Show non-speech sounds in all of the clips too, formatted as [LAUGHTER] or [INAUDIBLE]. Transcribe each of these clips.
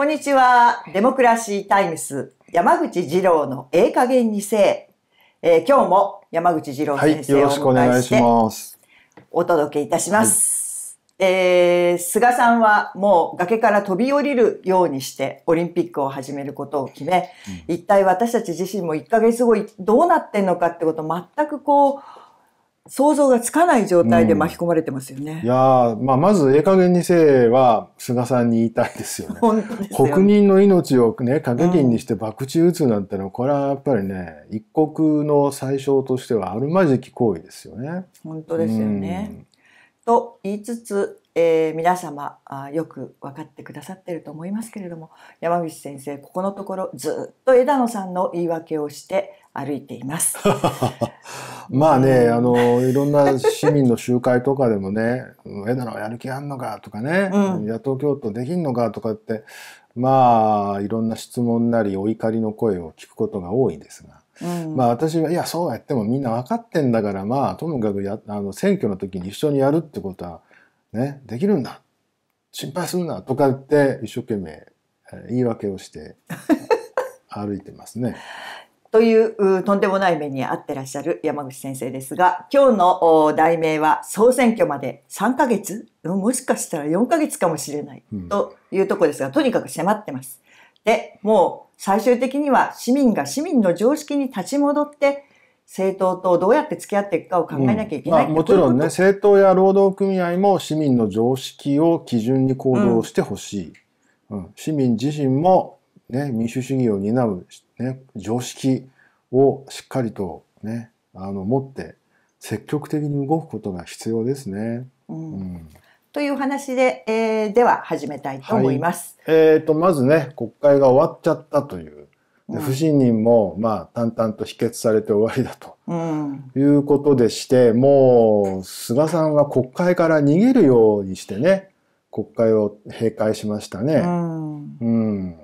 こんにちは。デモクラシータイムス、山口二郎のええ加減にせえ。えー、今日も山口二郎先生をお迎えして、お届けいたします。はい、えー、菅さんはもう崖から飛び降りるようにしてオリンピックを始めることを決め、うん、一体私たち自身も1ヶ月後どうなってんのかってこと全くこう、想像がつかない状態で巻き込まれてますよね。うん、いやまあ、まず、ええ加減にせえは、菅さんに言いたいですよね。[LAUGHS] よね国民の命をね、掛け金にして博打打つなんてのは、これはやっぱりね、一国の最小としてはあるまじき行為ですよね。本当ですよね。うん、と言いつつ、えー、皆様あよく分かってくださってると思いますけれども山口先生ここのところずっと枝野さんの言い訳をして歩いています。[LAUGHS] まあね、あの、いろんな市民の集会とかでもね、枝野はやる気あんのかとかね、野党共闘できんのかとかって、まあ、いろんな質問なりお怒りの声を聞くことが多いですが。まあ私はいやそうやってもみんな分かってんだからまあともかくやあの選挙の時に一緒にやるってことはねできるんだ心配するなとかって一生懸命言い訳をして歩いてますね。[LAUGHS] というとんでもない目に遭ってらっしゃる山口先生ですが、今日の題名は総選挙まで3ヶ月もしかしたら4ヶ月かもしれない、というところですが、とにかく迫ってます。で、もう最終的には市民が市民の常識に立ち戻って、政党とどうやって付き合っていくかを考えなきゃいけない、うんまあ、もちろんね、政党や労働組合も市民の常識を基準に行動してほしい、うん、市民自身も、ね、民主主義を担うね、常識をしっかりとね、あの持って積極的に動くことが必要ですね。うん、うんという話で、えー、では始めたいと思います。はい、えっ、ー、と、まずね、国会が終わっちゃったという、不信任も、まあ、淡々と否決されて終わりだと、うん、いうことでして、もう、菅さんは国会から逃げるようにしてね、国会を閉会しましたね。うん、うん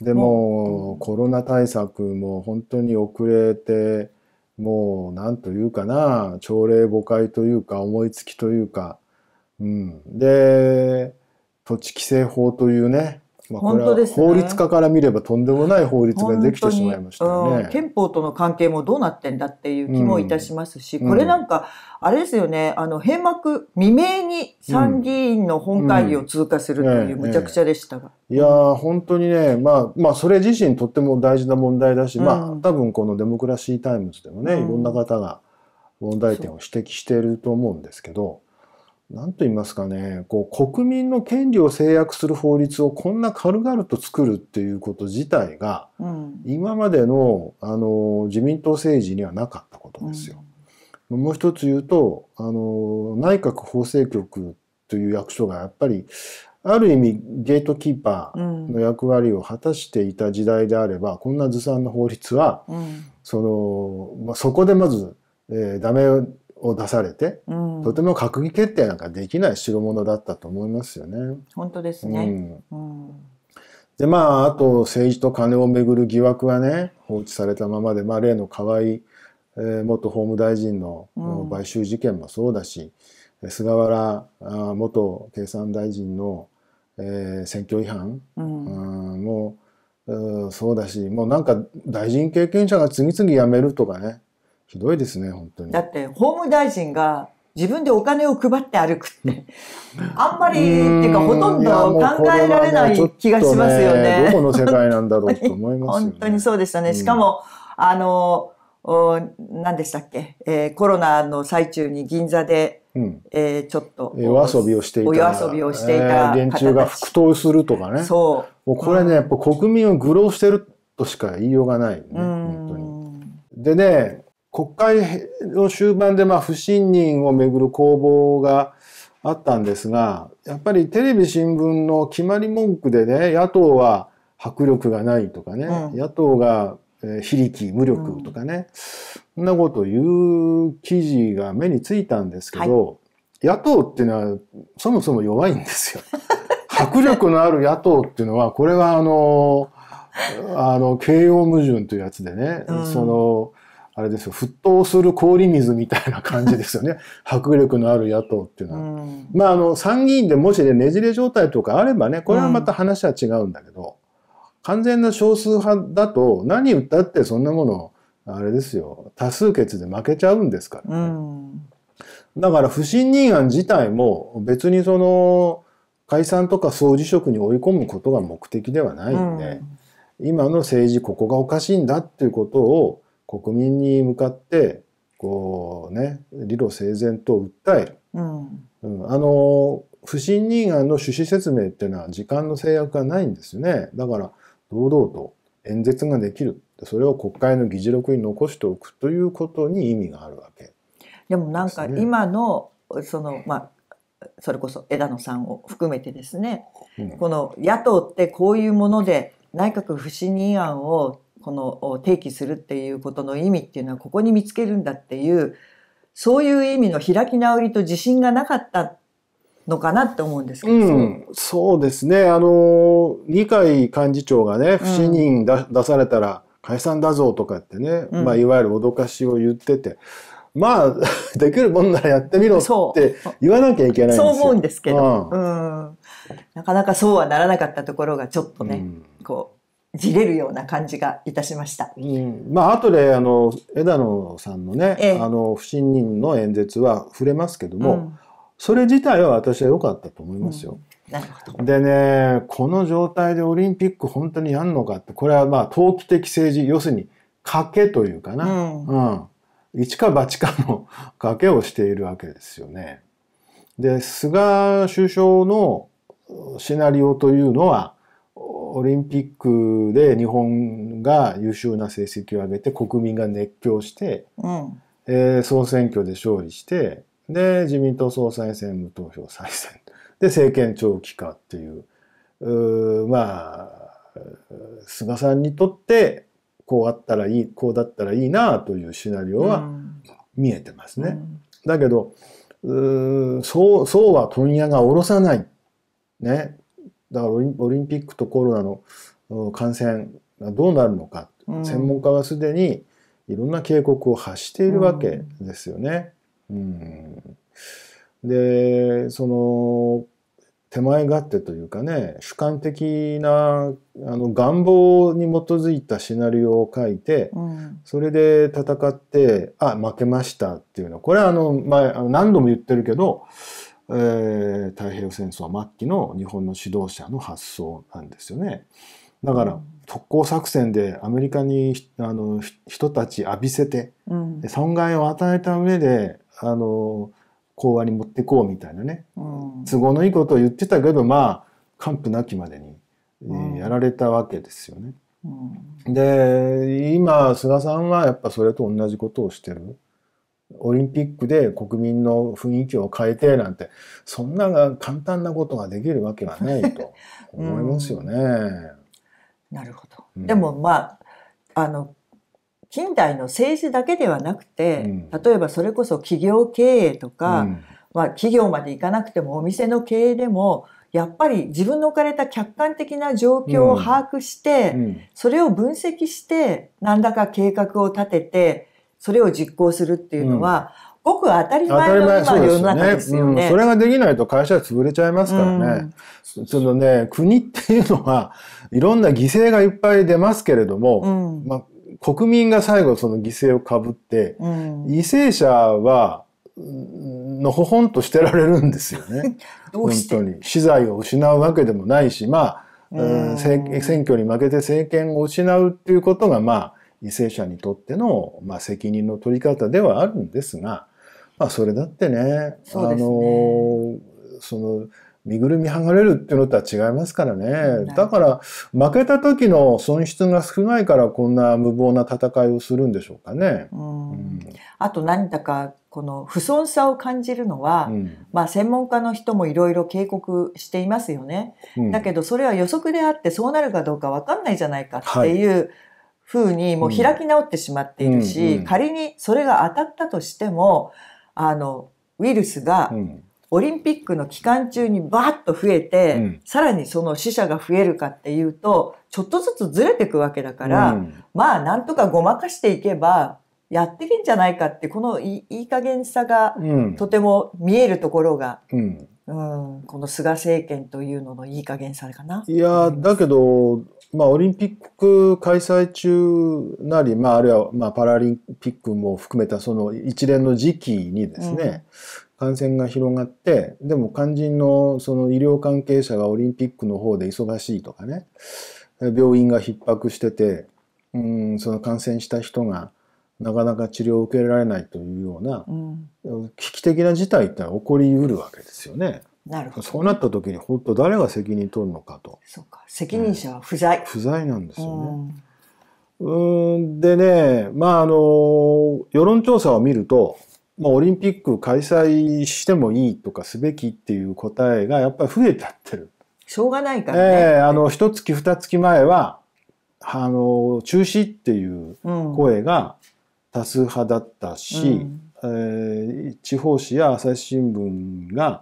でも、コロナ対策も本当に遅れて、もう、何というかな、朝令暮改というか、思いつきというか、うん。で、土地規制法というね、まあ、これは法律家から見ればとんでもない法律ができてしまいましたね、う憲法との関係もどうなってんだっていう気もいたしますし、これなんか、あれですよね、あの、閉幕未明に参議院の本会議を通過するというむちゃくちゃでしたが。いや本当にね、まあ、まあ、それ自身とっても大事な問題だし、まあ、多分このデモクラシータイムズでもね、いろんな方が問題点を指摘していると思うんですけど、何と言いますかね、こう国民の権利を制約する法律をこんな軽々と作るっていうこと自体が、うん、今までのあの自民党政治にはなかったことですよ。うん、もう一つ言うとあの内閣法制局という役所がやっぱりある意味ゲートキーパーの役割を果たしていた時代であれば、うん、こんなずさんな法律は、そのまあ、そこでまず、えー、ダメを出されて、うん、とても閣議決定なんかできない代物だったと思いますよね。本当ですね。うん、でまああと政治と金をめぐる疑惑はね放置されたままで、まあ、例の河合、えー、元法務大臣の買収事件もそうだし、うん、菅原あ元経産大臣の、えー、選挙違反、うん、もうそうだしもうなんか大臣経験者が次々辞めるとかねひどいですね、本当に。だって、法務大臣が自分でお金を配って歩くって、あんまり、っていうか、ほとんど考えられない気がしますよね。ねどこの世界なんだろうと思います、ね、本当にそうでしたね。しかも、うん、あの、お何でしたっけ、えー、コロナの最中に銀座で、うん、えー、ちょっとお遊びをしていたお遊びをしていた連中、えー、が復党するとかねそうもうこれね、うん、やっぱ国民を愚弄してるとしか言いようがない、ね、本当でね国会の終盤でまあ不信任をめぐる攻防があったんですが、やっぱりテレビ新聞の決まり文句でね、野党は迫力がないとかね、うん、野党が非力、無力とかね、うん、そんなことを言う記事が目についたんですけど、はい、野党っていうのはそもそも弱いんですよ。[LAUGHS] 迫力のある野党っていうのは、これはあの、あの、形容矛盾というやつでね、うん、その、あれですよ、沸騰する氷水みたいな感じですよね。[LAUGHS] 迫力のある野党っていうのは。うん、まあ、あの、参議院でもしね、ねじれ状態とかあればね、これはまた話は違うんだけど、うん、完全な少数派だと、何言ったってそんなもの、あれですよ、多数決で負けちゃうんですからね。うん、だから、不信任案自体も、別にその、解散とか総辞職に追い込むことが目的ではないんで、今の政治ここがおかしいんだっていうことを、国民に向かってこうね理路整然と訴える、うん、うん、あの不信任案の趣旨説明っていうのは時間の制約がないんですよねだから堂々と演説ができるそれを国会の議事録に残しておくということに意味があるわけで、ね、でもなんか今のそのまあそれこそ枝野さんを含めてですね、うん、この野党ってこういうもので内閣不信任案をこの提起するっていうことの意味っていうのはここに見つけるんだっていう、そういう意味の開き直りと自信がなかったのかなって思うんですけど、うん、そうですね。あの、二階幹事長がね、不信任だ、うん、出されたら解散だぞとかってね、うん、まあ、いわゆる脅かしを言ってて、まあ、[LAUGHS] できるもんならやってみろって言わなきゃいけないそう思うんですけど、うん、なかなかそうはならなかったところがちょっとね、こう、じれるような感じがいたしました。うん、まあ後であの枝野さんのね、ええ、あの不信任の演説は触れますけども、うん、それ自体は私は良かったと思いますよ。うん、なるほどでねこの状態でオリンピック本当にやるのかってこれはまあ投機的政治要するに賭けというかな、うん一か八かの [LAUGHS] 賭けをしているわけですよね。で菅首相のシナリオというのはオリンピックで日本が優秀な成績を上げて国民が熱狂して、うん、えー、総選挙で勝利してで自民党総裁選無投票再選で政権長期化っていううまあ菅さんにとってこうあったらいいこうだったらいいなというシナリオは見えてますね。うんうん、だけどうそうそうは問屋が下ろさない、ね、だからオリンピックとコロナの感染がどうなるのか、うん、専門家はすでにいろんな警告を発しているわけですよね。うん、でその手前勝手というかね主観的なあの願望に基づいたシナリオを書いて、うん、それで戦ってあ負けましたっていうのはこれはあの前何度も言ってるけど。えー、太平洋戦争末期の日本の指導者の発想なんですよね。だから特攻作戦でアメリカにあの人たち浴びせて、うん、損害を与えた上であの講和に持っていこうみたいなね、うん、都合のいいことを言ってたけどまあ完膚なきまでに、えやられたわけですよね。うん、で今菅さんはやっぱそれと同じことをしてる。オリンピックで国民の雰囲気を変えてなんてそんな簡単なことができるわけはないと [LAUGHS] 思いますよね。うん、なるほど、うん、でもまああの近代の政治だけではなくて、うん、例えばそれこそ企業経営とか、まあ、企業まで行かなくてもお店の経営でもやっぱり自分の置かれた客観的な状況を把握して、それを分析して何らか計画を立ててそれを実行するっていうのは、うん、ごく当たり前の今の世の中ですよね、ね、うん、それができないと会社は潰れちゃいますからね。うん、そのね、国っていうのは、いろんな犠牲がいっぱい出ますけれども、まあ、国民が最後その犠牲をかぶって、犠牲者は、のほほんとしてられるんですよね。[LAUGHS] 本当に。資材を失うわけでもないし、まあ、うん、選挙に負けて政権を失うっていうことが、まあ、為政者にとっての、まあ、責任の取り方ではあるんですが、まあ、それだってね、そね、あのその身ぐるみ剥がれるっていうのとは違いますからね。だから、負けた時の損失が少ないから、こんな無謀な戦いをするんでしょうかね。うん、うん、あと、何だか、この不損さを感じるのは、うん、まあ、専門家の人もいろいろ警告していますよね。うん、だけど、それは予測であって、そうなるかどうかわかんないじゃないかっていう、はい、ふうにもう開き直ってしまっているし、仮にそれが当たったとしても、あの、ウイルスが、オリンピックの期間中にバーッと増えて、うん、さらにその死者が増えるかっていうと、ちょっとずつずれていくわけだから、うん、まあなんとかごまかしていけば、やってるんじゃないかって、このいいい加減さが、とても見えるところが、うん、うん、この菅政権というののいい加減さかな。いや、だけど、まあ、オリンピック開催中なり、まあ、あるいは、まあ、パラリンピックも含めた、その一連の時期にですね、うん、感染が広がって、でも肝心の、その医療関係者がオリンピックの方で忙しいとかね、病院が逼迫してて、うん、その感染した人が、なかなか治療を受けられないというような、危機的な事態ってのは起こりうるわけですよね。なるほど、そうなった時に本当誰が責任取るのかと。そうか責任者は不在、うん、不在なんですよね。うんでねまああの世論調査を見ると、まあ、オリンピック開催してもいいとかすべきっていう答えがやっぱり増えちゃってる。しょうがないからね。ええー、あの一月二月前はあの中止っていう声が、多数派だったし、うん、えー、地方紙や朝日新聞が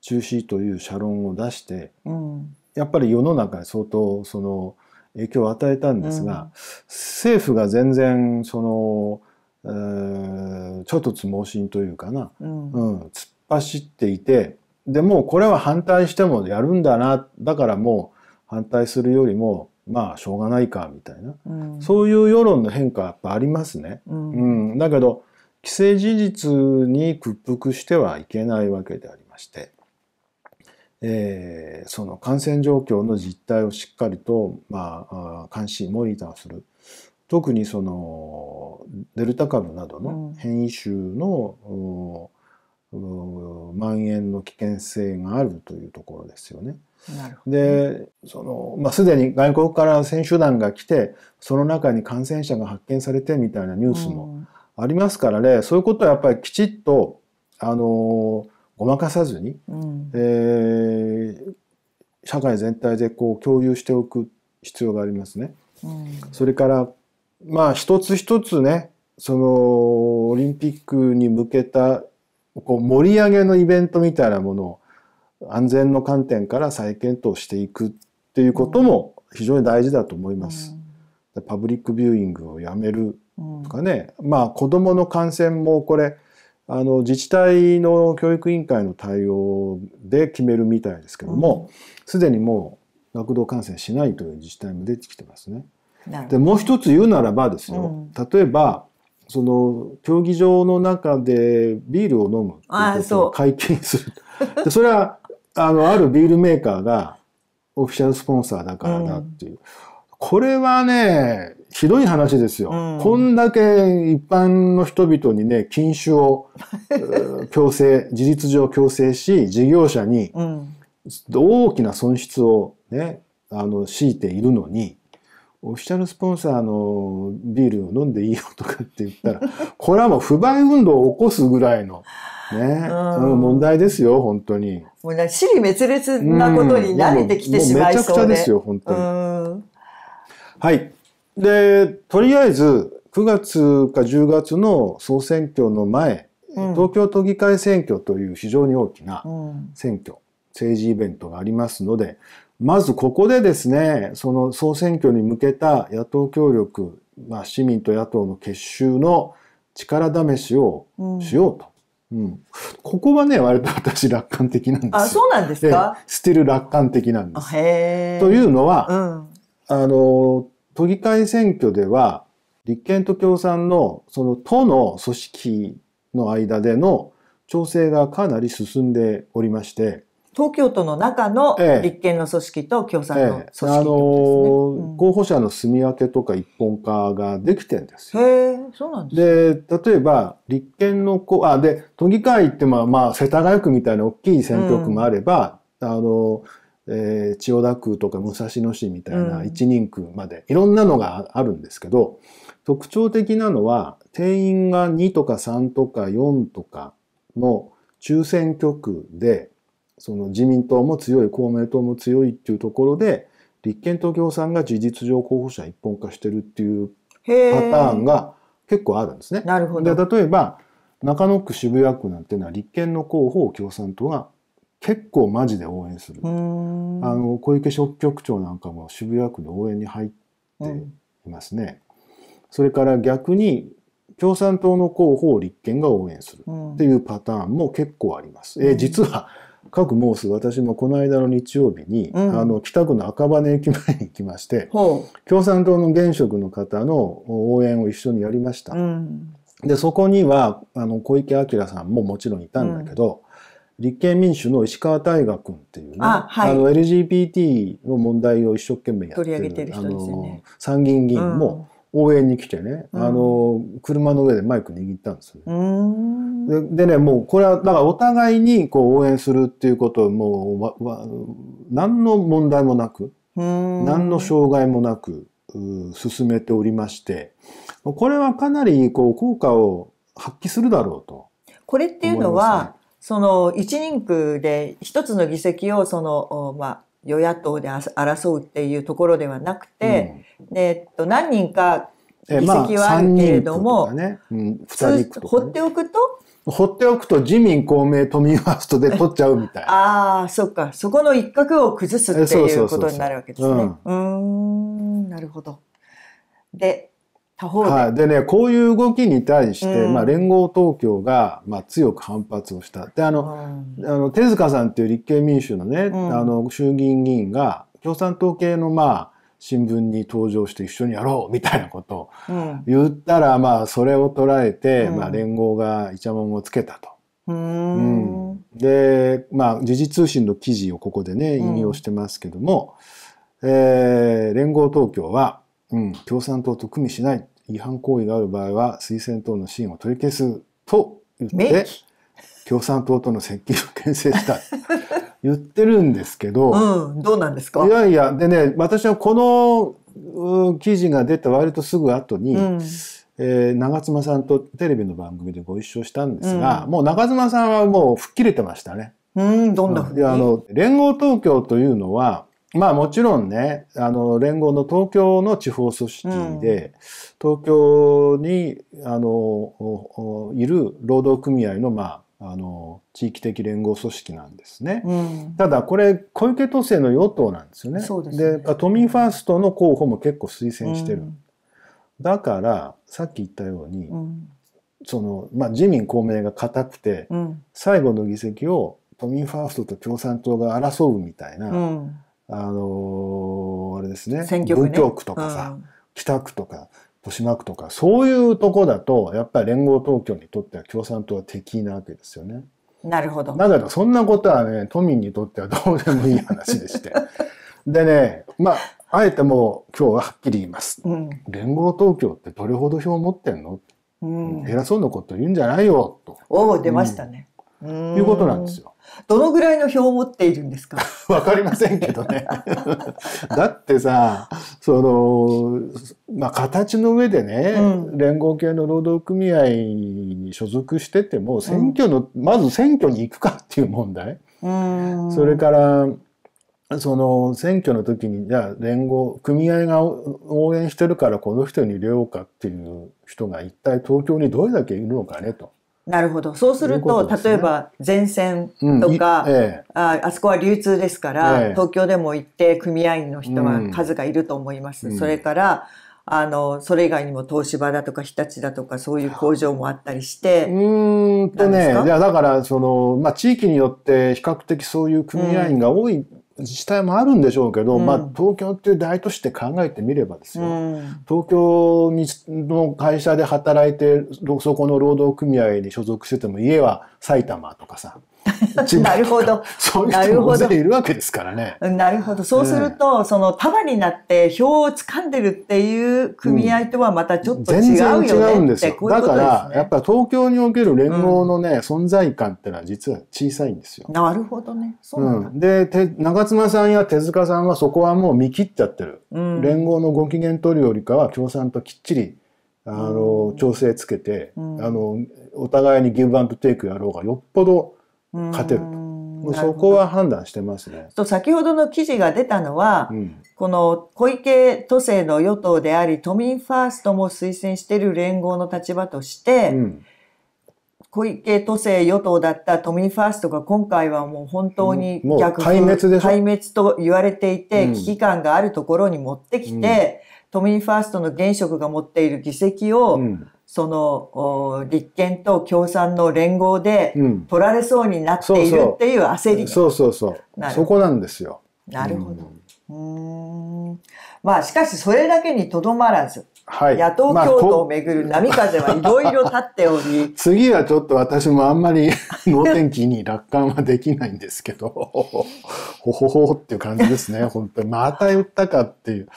中止という社論を出して、うん、やっぱり世の中に相当その影響を与えたんですが、うん、政府が全然その、えー、ちょっとつ盲信というかな、うん、うん、突っ走っていてでもうこれは反対してもやるんだなだからもう反対するよりもまあしょうがないかみたいな、うん、そういう世論の変化やっぱありますね。うん、うん、だけど既成事実に屈服してはいけないわけでありまして、えー、その感染状況の実態をしっかりと、まあ、監視モニターする特にそのデルタ株などの変異種の、蔓延の危険性があるというところですよね。でその、まあ、すでに外国から選手団が来てその中に感染者が発見されてみたいなニュースもありますからね、うん、そういうことはやっぱりきちっとあのごまかさずに、うん、えー、社会全体でこう共有しておく必要がありますね。うん、それからまあ一つ一つねそのオリンピックに向けたこう盛り上げのイベントみたいなものを安全の観点から再検討していくっていうことも非常に大事だと思います。うん、パブリックビューイングをやめるとかね、うん、まあ子どもの感染もこれあの自治体の教育委員会の対応で決めるみたいですけどもすで、うん、にもう学童感染しないという自治体も出てきてますね。でもう一つ言うならばですよ、例えばその競技場の中でビールを飲むってことを解禁する。でそれは [LAUGHS] あのあるビールメーカーがオフィシャルスポンサーだからだっていう。うん、これはね、ひどい話ですよ、うん、こんだけ一般の人々にね、禁酒を [LAUGHS] 強制、事実上強制し、事業者に大きな損失をね、あの、強いているのに、オフィシャルスポンサーのビールを飲んでいいよとかって言ったら、[LAUGHS] これはもう不買運動を起こすぐらいの、ね、うん、問題ですよ、本当に。もうね、死に滅裂なことに慣れてきてしまいそうで、うめちゃくちゃですよ、本当に。はい。で、とりあえず、9月か10月の総選挙の前、うん、東京都議会選挙という非常に大きな選挙政治イベントがありますので、まずここでですね、その総選挙に向けた野党協力、まあ、市民と野党の結集の力試しをしようと。うん、うん、ここはね、割と私楽観的なんですよ。あ、そうなんですかスティル楽観的なんです。へというのは、うん、あの、都議会選挙では、立憲と共産のその都の組織の間での調整がかなり進んでおりまして、東京都の中の立憲の組織と共産の組織と、ねええ、あのー、候補者の住み分けとか一本化ができてんですよ。へそうなんです、で例えば立憲のこあで都議会ってまあまあ世田谷区みたいな大きい選挙区もあれば、うん、あのえー、千代田区とか武蔵野市みたいな一人区まで、いろんなのがあるんですけど特徴的なのは定員が2とか3とか4とかの中選挙区でその自民党も強い、公明党も強いっていうところで、立憲と共産が事実上候補者一本化してるっていうパターンが結構あるんですね。なるほど。で、例えば、中野区渋谷区なんていうのは立憲の候補を共産党が結構マジで応援する。あの、小池職局長なんかも渋谷区で応援に入っていますね。うん、それから逆に、共産党の候補を立憲が応援するっていうパターンも結構あります。うん、え実は、各申す私もこの間の日曜日に、うん、あの北区の赤羽駅前に行きまして、共産党の現職の方の応援を一緒にやりました。うん、でそこにはあの小池晃さんももちろんいたんだけど、うん、立憲民主の石川大河君っていうねあ、はい、あの LGBT の問題を一生懸命やってる、あの参議院議員も応援に来てね、うん、あの車の上でマイク握ったんですよね。ででねもうこれはだからお互いにこう応援するっていうことをもうわわ何の問題もなく何の障害もなく進めておりましてこれはかなりこう効果を発揮するだろうと、ね。これっていうのは、その一人区で一つの議席をその、まあ、与野党で争うっていうところではなくて、うん、えっと、何人か議席はあるけれども、ねうん、放っておくと放っておくと自民、公明、都民ファーストで取っちゃうみたいな。ああ、そっか。そこの一角を崩すっていうことになるわけですね。うん、なるほど。で、はい、でねこういう動きに対して、うん、まあ、連合東京が、まあ、強く反発をしたであのうん、あの手塚さんっていう立憲民主のね、うん、あの衆議院議員が共産党系のまあ新聞に登場して一緒にやろうみたいなことを言ったら、まあそれを捉えて、まあ、連合がイチャモンをつけたと。うんでまあ時事通信の記事をここでね引用してますけども、えー、連合東京は、うん、共産党と組みしない違反行為がある場合は推薦等の支援を取り消すと言って共産党との接近を牽制した [LAUGHS] 言ってるんですけど、うん、どうなんですかいやいやでね私はこのうん、記事が出た割とすぐ後に、うんえー、長妻さんとテレビの番組でご一緒したんですが、うん、もう長妻さんはもう吹っ切れてましたね。うん、どんなふうに、ん、あの連合東京というのはまあもちろんね、あの、連合の東京の地方組織で、うん、東京に、あの、いる労働組合の、まあ、あの、地域的連合組織なんですね。うん、ただ、これ、小池都政の与党なんですよね。で、ね、都民ファーストの候補も結構推薦してる。うん、だから、さっき言ったように、その、まあ、自民公明が固くて、最後の議席を都民ファーストと共産党が争うみたいな、あのあれですね選挙区、ね、文京区とかさ、うん、北区とか豊島区とかそういうとこだとやっぱり連合東京にとっては共産党は敵なわけですよね。なるほど。だけどそんなことはね都民にとってはどうでもいい話でして。[LAUGHS] でねまああえてもう今日ははっきり言います。うん、連合東京ってどれほど票持ってんの、うん、偉そうなこと言うんじゃないよと。おお出ましたね、うん。いうことなんですよ。どのぐらいの票を持っているんですか [LAUGHS] わかりませんけどね。[LAUGHS] だってさ、その、まあ、形の上でね、うん、連合系の労働組合に所属してても、選挙の、うん、まず選挙に行くかっていう問題。それから、その選挙の時に、じゃあ連合、組合が応援してるからこの人に入れようかっていう人が一体東京にどれだけいるのかねと。なるほど。そうすると、ね、例えば前線とか、うんええ、ああそこは流通ですから、え、東京でも行って組合員の人は数がいると思います。うん、それから、あの、それ以外にも東芝だとか日立だとかそういう工場もあったりして。うんでね、いやだからその、まあ地域によって比較的そういう組合員が多い、うん自治体もあるんでしょうけど、うん、まあ、東京っていう大都市って考えてみればですよ、うん、東京にの会社で働いてそこの労働組合に所属してても家は埼玉とかさ [LAUGHS] なるほど。そういう人も大勢いるわけですからね。なるほど。そうすると、その束になって票を掴んでるっていう組合とはまたちょっと違うよね、ん、全然違うんですよ。ううすね、だから、やっぱり東京における連合のね、うん、存在感っていうのは実は小さいんですよ。なるほどね。そうなん、うん、で、長妻さんや手塚さんはそこはもう見切っちゃってる。連合のご機嫌取るよりかは共産ときっちりあの、調整つけて、あの、お互いにギブアンドテイクやろうがよっぽど勝てると。そこは判断してますね。と先ほどの記事が出たのは、うん、この小池都政の与党であり都民ファーストも推薦している連合の立場として、うん、小池都政与党だった都民ファーストが今回はもう本当に逆、うん、壊滅で壊滅と言われていて、危機感があるところに持ってきて、都民ファーストの現職が持っている議席を、その立憲と共産の連合で取られそうになっているっていう焦り、うん、そうそうそうそこなんですよ。なるほど。うんまあしかしそれだけにとどまらず、はい、野党共闘をめぐる波風はいろいろ立っており、[LAUGHS] 次はちょっと私もあんまり [LAUGHS] 能天気に楽観はできないんですけど [LAUGHS] ほほほっていう感じですね本当にまた言ったかっていう。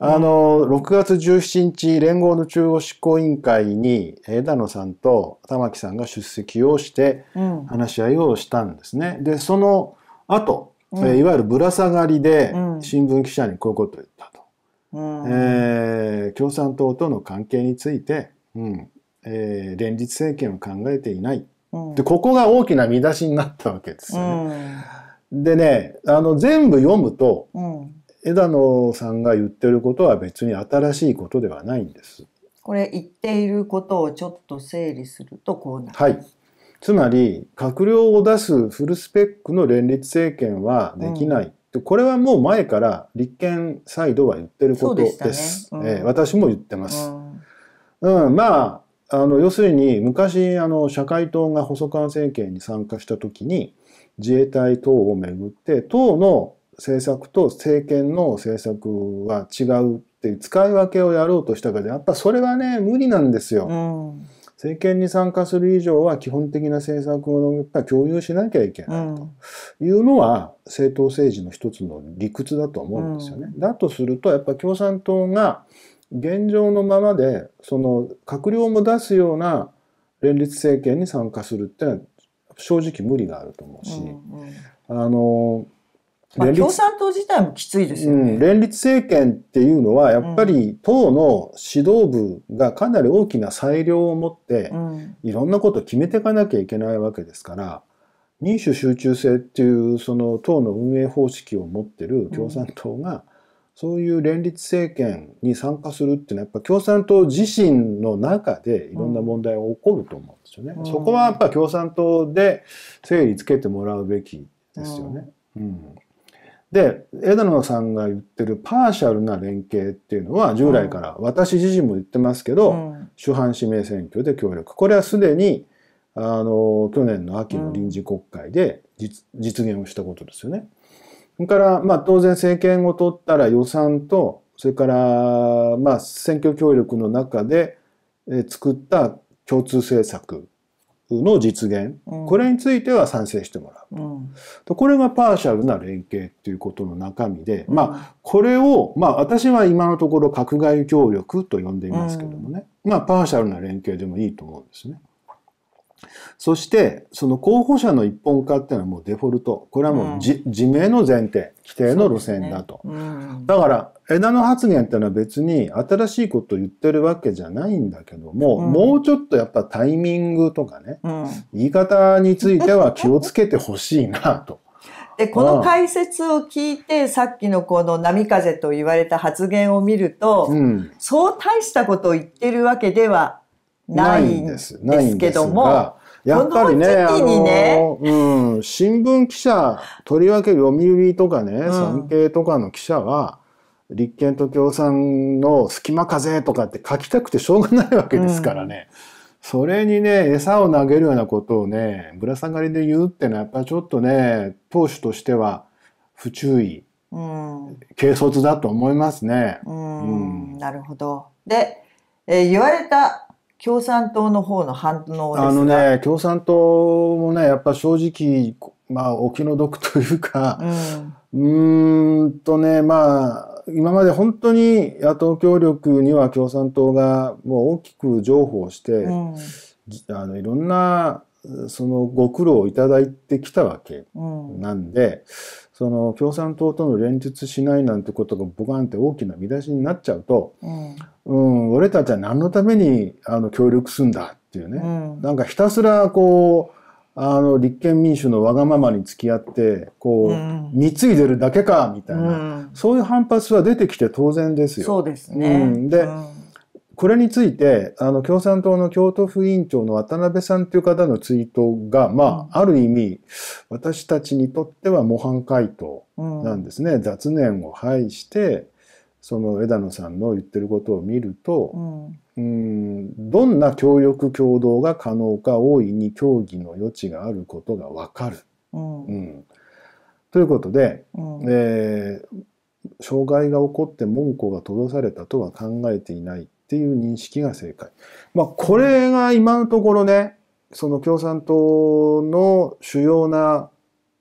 あの、6月17日、連合の中央執行委員会に枝野さんと玉木さんが出席をして話し合いをしたんですね。うん、で、その後、うん、いわゆるぶら下がりで新聞記者にこういうことを言ったと。うん、えー、共産党との関係について、うんえー、連立政権を考えていない、うん、でここが大きな見出しになったわけですよね。うん、でねあの全部読むと、うん、枝野さんが言ってることは別に新しいことではないんです。これ言っていることをちょっと整理するとこうなる。はい。つまり閣僚を出すフルスペックの連立政権はできない、うん、これはもう前から立憲サイドは言ってることです。ね、うん、えー、私も言ってます。うん、うん、まああの要するに昔あの社会党が細川政権に参加した時に自衛隊等をめぐって党の政策と政権の政策は違うっていう使い分けをやろうとしたけどやっぱそれはね無理なんですよ。うん政権に参加する以上は基本的な政策をやっぱ共有しなきゃいけないというのは政党政治の一つの理屈だと思うんですよね。うん、だとするとやっぱ共産党が現状のままでその閣僚も出すような連立政権に参加するってのは正直無理があると思うし、うんうん、あのまあ、共産党自体もきついですよね、うん、連立政権っていうのはやっぱり党の指導部がかなり大きな裁量を持って、いろんなことを決めていかなきゃいけないわけですから、民主集中制っていうその党の運営方式を持ってる共産党が、そういう連立政権に参加するっていうのはやっぱ共産党自身の中でいろんな問題が起こると思うんですよね。そこはやっぱ共産党で整理つけてもらうべきですよね。うんで、枝野さんが言ってるパーシャルな連携っていうのは従来から私自身も言ってますけど、うん、主犯指名選挙で協力。これはすでに、あの、去年の秋の臨時国会で実うん、実現をしたことですよね。それから、まあ当然政権を取ったら予算と、それから、まあ選挙協力の中で作った共通政策の実現、うん、これについては賛成してもらう、うん、これがパーシャルな連携っていうことの中身で、うん、まあこれをまあ私は今のところ閣外協力と呼んでいますけどもね、まあパーシャルな連携でもいいと思うんですね。そして、その候補者の一本化っていうのはもうデフォルト。これはもうじ、うん、自明の前提、規定の路線だと。ねうん、だから、枝野発言っていうのは別に新しいことを言ってるわけじゃないんだけども、うん、もうちょっとやっぱタイミングとかね、言い方については気をつけてほしいなと。で、この解説を聞いて、さっきのこの波風と言われた発言を見ると、そう大したことを言ってるわけではないんですですけども、やっぱりね、ねあの、うん、新聞記者、とりわけ読売とかね、産経とかの記者は、立憲と共産の隙間風とかって書きたくてしょうがないわけですからね。うん、それにね、餌を投げるようなことをね、ぶら下がりで言うってのは、やっぱちょっとね、党首としては不注意、うん、軽率だと思いますね。うん、なるほど。で、えー、言われた共産党の方の反応あのね、共産党もね、やっぱ正直、まあ、お気の毒というか、うん、うんとね、まあ、今まで本当に野党協力には共産党がもう大きく譲歩して、うん、あのいろんなそのご苦労をいただいてきたわけなんで、その共産党との連立しないなんてことがボカンって大きな見出しになっちゃうと、うん、うん、俺たちは何のためにあの協力すんだっていうね、うん、なんかひたすらこうあの立憲民主のわがままに付き合ってこう、うん、貢いでるだけかみたいな、うん、そういう反発は出てきて当然ですよ。そうですね、うん、で、うんこれについて、あの、共産党の京都府委員長の渡辺さんという方のツイートが、まあ、ある意味、私たちにとっては模範回答なんですね。うん、雑念を排して、その枝野さんの言ってることを見ると、うん、ん、どんな協力協働が可能か大いに協議の余地があることがわかる、うん、うん、ということで、うん、えー、障害が起こって門戸が閉ざされたとは考えていないっていう認識が正解。まあ、これが今のところね、その共産党の主要な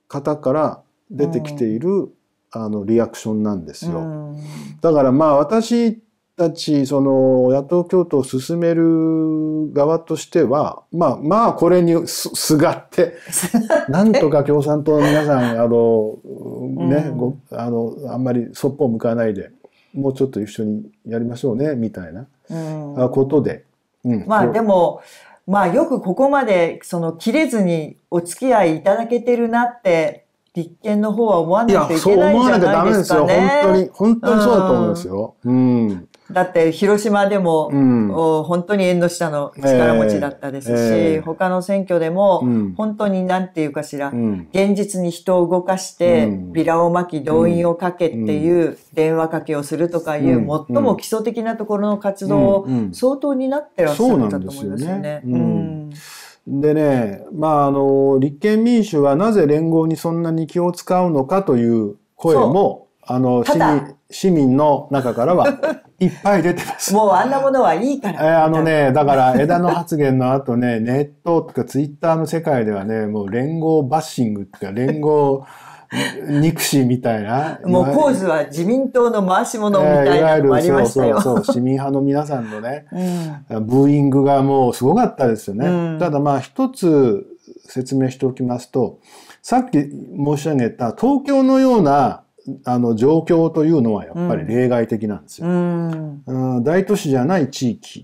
方から出てきている、うん、あのリアクションなんですよ。うん、だからまあ私たちその野党共闘を進める側としてはまあまあこれにすがって [LAUGHS] なんとか共産党の皆さんあの [LAUGHS] ね、うん、あのあんまりそっぽを向かないでもうちょっと一緒にやりましょうねみたいなことで。うん、まあでも、まあよくここまでその切れずにお付き合いいただけてるなって立憲の方は思わないといけないんじゃないですかね。いや、そう思わなきゃダメですよ。本当に、本当にそうだと思うんですよ。うん。だって広島でも、うん、本当に縁の下の力持ちだったですし、えーえー、他の選挙でも、本当になんていうかしら、現実に人を動かして、ビラをまき動員をかけっていう電話かけをするとかいう、最も基礎的なところの活動を相当になってらっしゃったと思いますよね。うんでね、まあ、あの、立憲民主はなぜ連合にそんなに気を使うのかという声も、あの、市民、市民の中からは [LAUGHS] いっぱい出てます。もうあんなものはいいから。えー、あのね、だから枝の発言の後ね、ネットとかツイッターの世界ではね、もう連合バッシングっていうか、連合憎しみたいな。もう構図は自民党の回し物みたいなのもありましたよ。えー、そうそう市民派の皆さんのね、うん、ブーイングがもうすごかったですよね。うん、ただまあ一つ説明しておきますと、さっき申し上げた東京のようなあの状況というのはやっぱり例外的なんですよ。うん、うん、大都市じゃない地域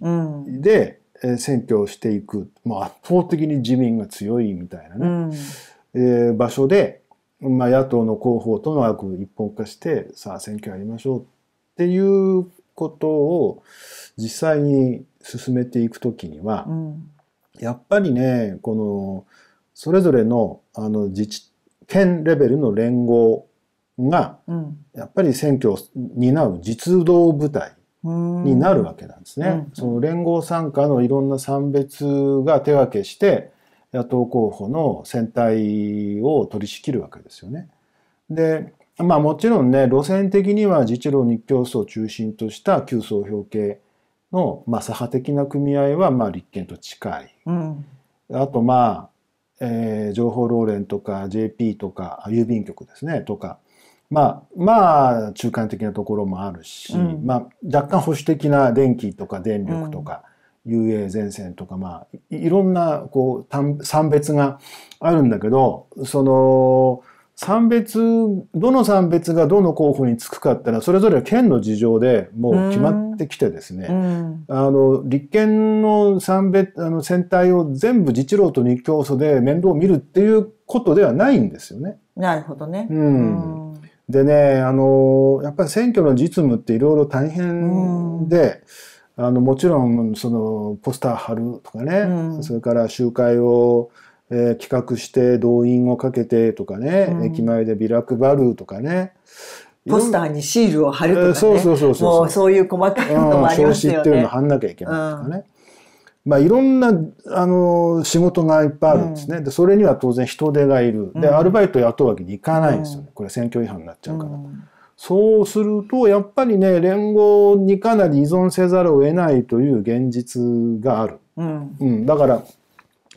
で、選挙をしていく、まあ、圧倒的に自民が強いみたいなね、うん、えー、場所でまあ、野党の候補との悪一本化して、さあ選挙やりましょうっていうことを実際に進めていくときには、うん、やっぱりね、この、それぞれのあの自治県レベルの連合が、うん、やっぱり選挙を担う実動部隊になるわけなんですね。その連合参加のいろんな産別が手分けして、野党候補の選対を取り仕切るわけですよね。で、まあもちろんね、路線的には自治労日教層中心とした旧総評系の、まあ、左派的な組合は、まあ立憲と近い。うん、あとまあ、えー、情報労連とか JP とか郵便局ですね、とか。まあ、まあ、中間的なところもあるし、うん、まあ、若干保守的な電気とか電力とか、遊泳前線とか、まあ、いろんな、こう、産別があるんだけど、その、産別、どの産別がどの候補につくかってのは、それぞれ県の事情でもう決まってきてですね、あの、立憲の産別、あの、選対を全部自治労と日教祖で面倒を見るっていうことではないんですよね。なるほどね。うん。でね、あの、やっぱり選挙の実務っていろいろ大変で、うんあのもちろんそのポスター貼るとかね、うん、それから集会を、えー、企画して動員をかけてとかね、うん、駅前でビラ配るとかねポスターにシールを貼るとかね、そうそうそうそうそうそういう細かいこともありますよね、っていうの貼んなきゃいけないとかね、まあ、いろんなあの仕事がいっぱいあるんですね、でそれには当然人手がいるでアルバイト雇うわけにいかないんですよね、これ選挙違反になっちゃうから。そうすると、やっぱりね、連合にかなり依存せざるを得ないという現実がある。うん。うん、だから、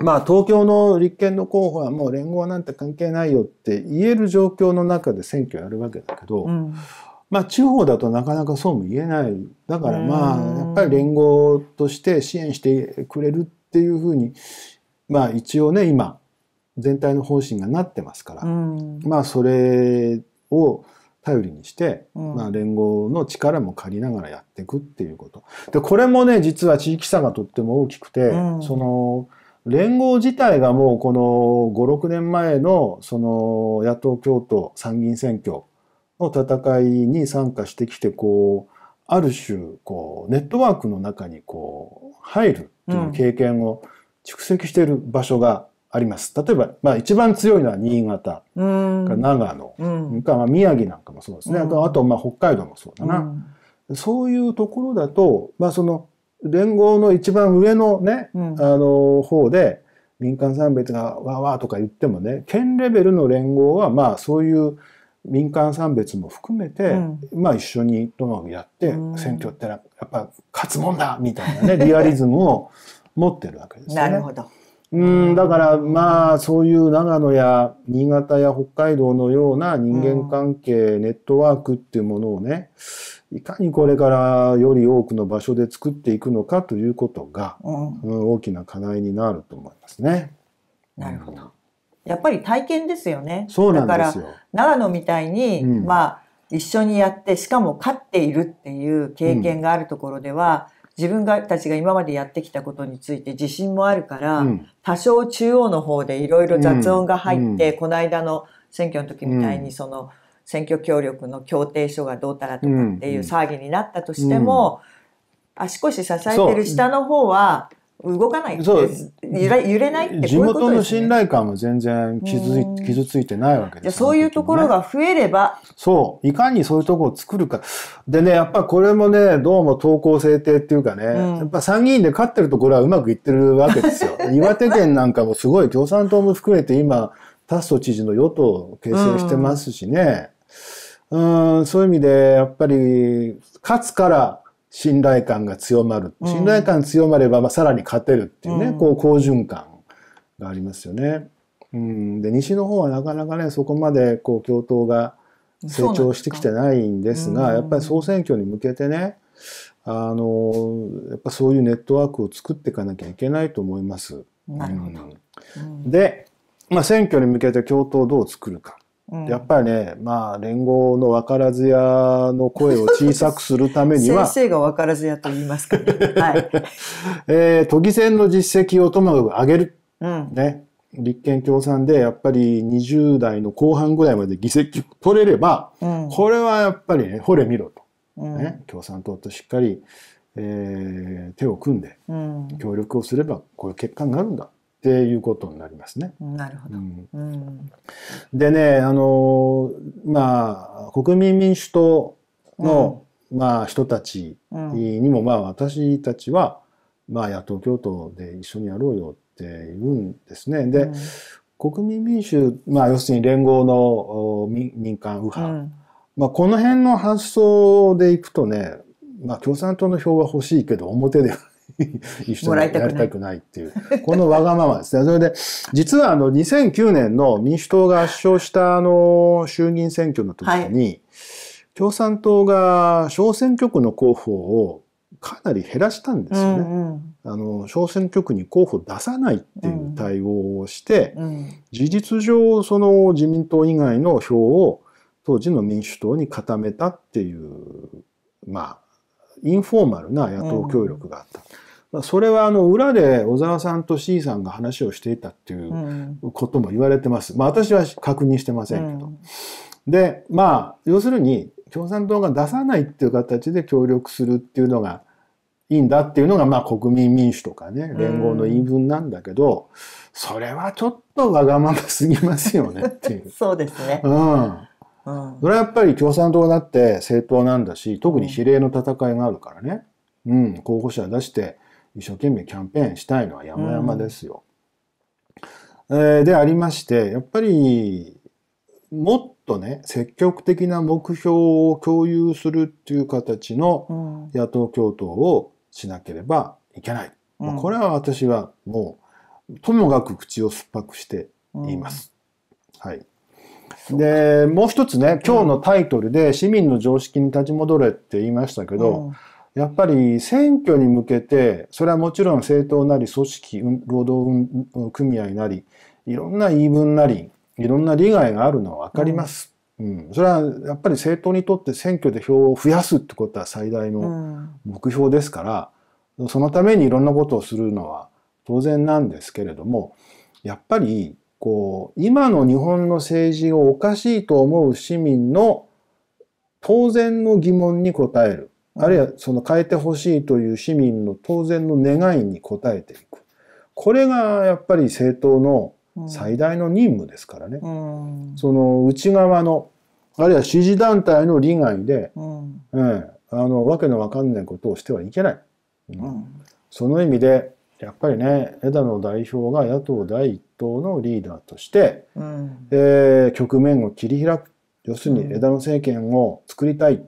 まあ、東京の立憲の候補はもう連合なんて関係ないよって言える状況の中で選挙やるわけだけど、うん、まあ、地方だとなかなかそうも言えない。だからまあ、やっぱり連合として支援してくれるっていうふうに、まあ、一応ね、今、全体の方針がなってますから、うん、まあ、それを、頼りにして、うん、まあ、連合の力も借りながらやっていくっていうこと。で、これもね、実は地域差がとっても大きくて、うん、その、連合自体がもうこの5、6年前のその野党共闘参議院選挙の戦いに参加してきて、こう、ある種、こう、ネットワークの中にこう、入るっていう経験を蓄積している場所があります。例えば、まあ、一番強いのは新潟、長野、うん、まあ宮城なんかもそうですね。うん、あと、まあ、北海道もそうだな。うん、そういうところだと、まあ、その、連合の一番上のね、あの、方で、民間産別がわわとか言ってもね、県レベルの連合は、まあ、そういう民間産別も含めて、まあ、一緒にどのようにやって、選挙ってやっぱ勝つもんだみたいなね、リアリズムを持ってるわけですね。[LAUGHS] なるほど。うん、だからまあそういう長野や新潟や北海道のような人間関係、ネットワークっていうものをね、いかにこれからより多くの場所で作っていくのかということが、うん大きな課題になると思いますね。なるほど。やっぱり体験ですよね。そうなんですよ。だから長野みたいに、うん、まあ一緒にやってしかも勝っているっていう経験があるところでは、うん自分たちが今までやってきたことについて自信もあるから、うん、多少中央の方でいろいろ雑音が入って、うん、この間の選挙の時みたいにその選挙協力の協定書がどうたらとかっていう騒ぎになったとしても、足腰支えてる下の方は動かないそう揺れ揺れないって、ね、地元の信頼感は全然傷い傷ついてないわけです、ね、そういうところが増えればそういかにそういうところを作るかでねやっぱこれもねどうも投稿制定っていうかね、うん、やっぱ参議院で勝ってるところはうまくいってるわけですよ [LAUGHS] 岩手県なんかもすごい共産党も含めて今タス知事の与党を形成してますしね、うん、うんそういう意味でやっぱり勝つから信頼感が強まる。信頼感強まれば、まあ、さらに勝てるっていうね、うん、こう、好循環がありますよね。うん、で、西の方はなかなかね、そこまで、こう、共闘が成長してきてないんですが、すやっぱり総選挙に向けてね、あの、やっぱそういうネットワークを作っていかなきゃいけないと思います。なるほど。うん、で、まあ、選挙に向けて共闘をどう作るか。やっぱりね、まあ、連合の分からず屋の声を小さくするためには。[LAUGHS] 先生が分からず屋と言いますか、ね、[LAUGHS] はい。えー、都議選の実績をともかく上げる。うん、ね。立憲共産でやっぱり20代の後半ぐらいまで議席取れれば、うん、これはやっぱりね、ほれ見ろと。ね、うん、共産党としっかり、えー、手を組んで、協力をすれば、こういう結果になるんだ。っていうことになりますね。なるほど、うん、でねあのまあ国民民主党の、まあ、人たちにも、まあ私たちは、まあ、野党共闘で一緒にやろうよって言うんですね。で、国民民主、まあ、要するに連合の民間右派、うん、まあ、この辺の発想でいくとね、まあ、共産党の票は欲しいけど表では [LAUGHS] 一緒にやりたくないっていうこのわがままですねそれで実はあの2009年の民主党が圧勝したあの衆議院選挙の時に、はい、共産党が小選挙区の候補をかなり減らしたんですよね。うんうん、あの小選挙区に候補出さないっていう対応をして、うんうん、事実上その自民党以外の票を当時の民主党に固めたっていうまあインフォーマルな野党協力があった。うんそれはあの裏で小沢さんと C さんが話をしていたっていうことも言われてます。まあ私は確認してませんけど。で、まあ要するに共産党が出さないっていう形で協力するっていうのがいいんだっていうのがまあ国民民主とかね、連合の言い分なんだけど、それはちょっとわがまますぎますよねっていう。[LAUGHS] そうですね。うん。それはやっぱり共産党だって政党なんだし特に比例の戦いがあるからね、うん、うん、候補者出して一生懸命キャンペーンしたいのは山々ですよ。うん、えー、でありまして、やっぱり、もっとね、積極的な目標を共有するっていう形の野党共闘をしなければいけない。うん、これは私はもう、ともかく口を酸っぱくして言います。うん、はい。で、もう一つね、今日のタイトルで市民の常識に立ち戻れって言いましたけど、やっぱり選挙に向けて、それはもちろん政党なり組織、労働組合なり、いろんな言い分なり、いろんな利害があるのは分かります。うん、うん、それはやっぱり政党にとって選挙で票を増やすってことは最大の目標ですから、うん、そのためにいろんなことをするのは当然なんですけれども、やっぱりこう今の日本の政治をおかしいと思う市民の当然の疑問に答えるあるいはその変えてほしいという市民の当然の願いに応えていく。これがやっぱり政党の最大の任務ですからね。うん、その内側の、あるいは支持団体の利害で、うん、うん、あの、わけのわかんないことをしてはいけない。うん、その意味で、やっぱりね、枝野代表が野党第一党のリーダーとして、うん、えー、局面を切り開く。要するに枝野政権を作りたい。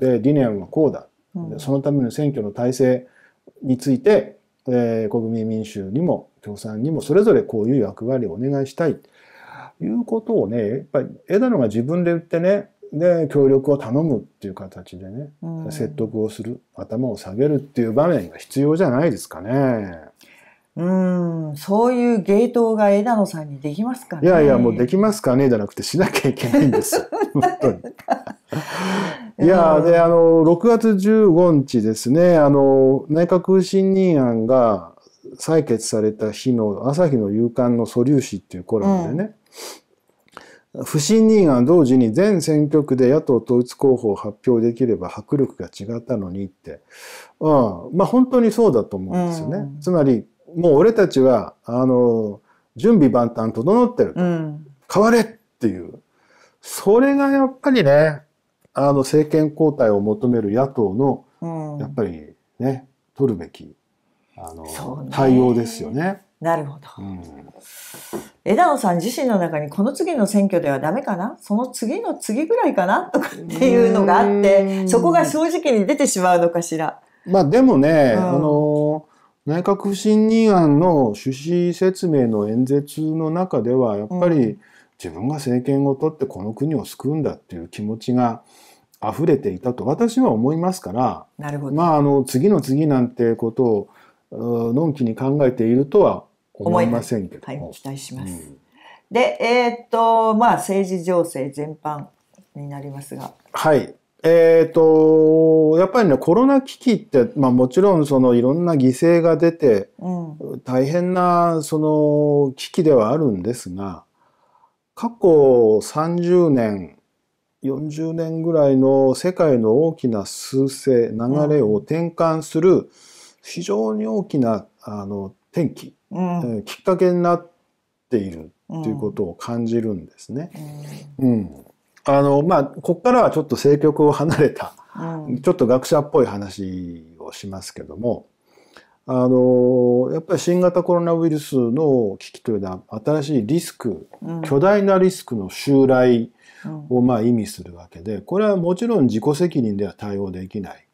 で、理念はこうだ。そのための選挙の体制について、えー、国民民主にも共産にもそれぞれこういう役割をお願いしたいということをねやっぱり枝野が自分で言ってねで協力を頼むっていう形でね、うん、説得をする頭を下げるっていう場面が必要じゃないですかね。うんそういう芸当が枝野さんにできますかねいやいやもうできますかねじゃなくてしなきゃいけないんです [LAUGHS] 本当に。いやであの6月15日ですねあの内閣不信任案が採決された日の朝日の夕刊の素粒子っていうコラムでね、うん、不信任案同時に全選挙区で野党統一候補を発表できれば迫力が違ったのにって、うん、まあ本当にそうだと思うんですよね。うん、つまりもう俺たちはあの準備万端整ってると、うん、変われっていうそれがやっぱりねあの政権交代を求める野党の、やっぱりね取るべきあの、ね、対応ですよね。なるほど、うん、枝野さん自身の中にこの次の選挙ではダメかなその次の次ぐらいかなとかっていうのがあってそこが正直に出てしまうのかしら。まあでもね、うん、あの内閣不信任案の趣旨説明の演説の中ではやっぱり自分が政権を取ってこの国を救うんだっていう気持ちが溢れていたと私は思いますからまああの次の次なんてことをのんきに考えているとは思いませんけども。はい、期待します、うん、でえー、っとまあ政治情勢全般になりますが。はいえっ、と、やっぱりね、コロナ危機って、まあもちろんそのいろんな犠牲が出て、うん、大変なその危機ではあるんですが、過去30年、40年ぐらいの世界の大きな趨勢、流れを転換する非常に大きなあの転機、うん、きっかけになっているということを感じるんですね。うん、うんあの、まあ、ここからはちょっと政局を離れた、うん、ちょっと学者っぽい話をしますけども、あの、やっぱり新型コロナウイルスの危機というのは、新しいリスク、うん、巨大なリスクの襲来をまあ意味するわけで、これはもちろん自己責任では対応できない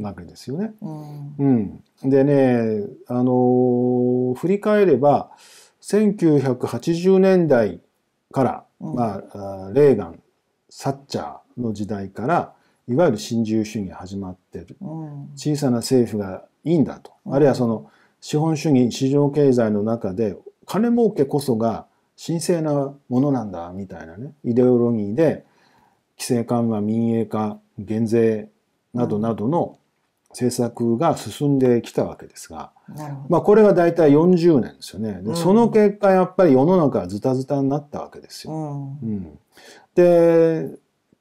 わけですよね。うん。うん、でね、あの、振り返れば、1980年代から、まあ、レーガンサッチャーの時代からいわゆる新自由主義が始まってる、うん、小さな政府がいいんだと、うん、あるいはその資本主義市場経済の中で金儲けこそが神聖なものなんだみたいなねイデオロギーで規制緩和民営化減税などなどの政策が進んできたわけですが、まあ、これが大体40年ですよね、うん、その結果やっぱり世の中はズタズタになったわけですよ。うんうん、で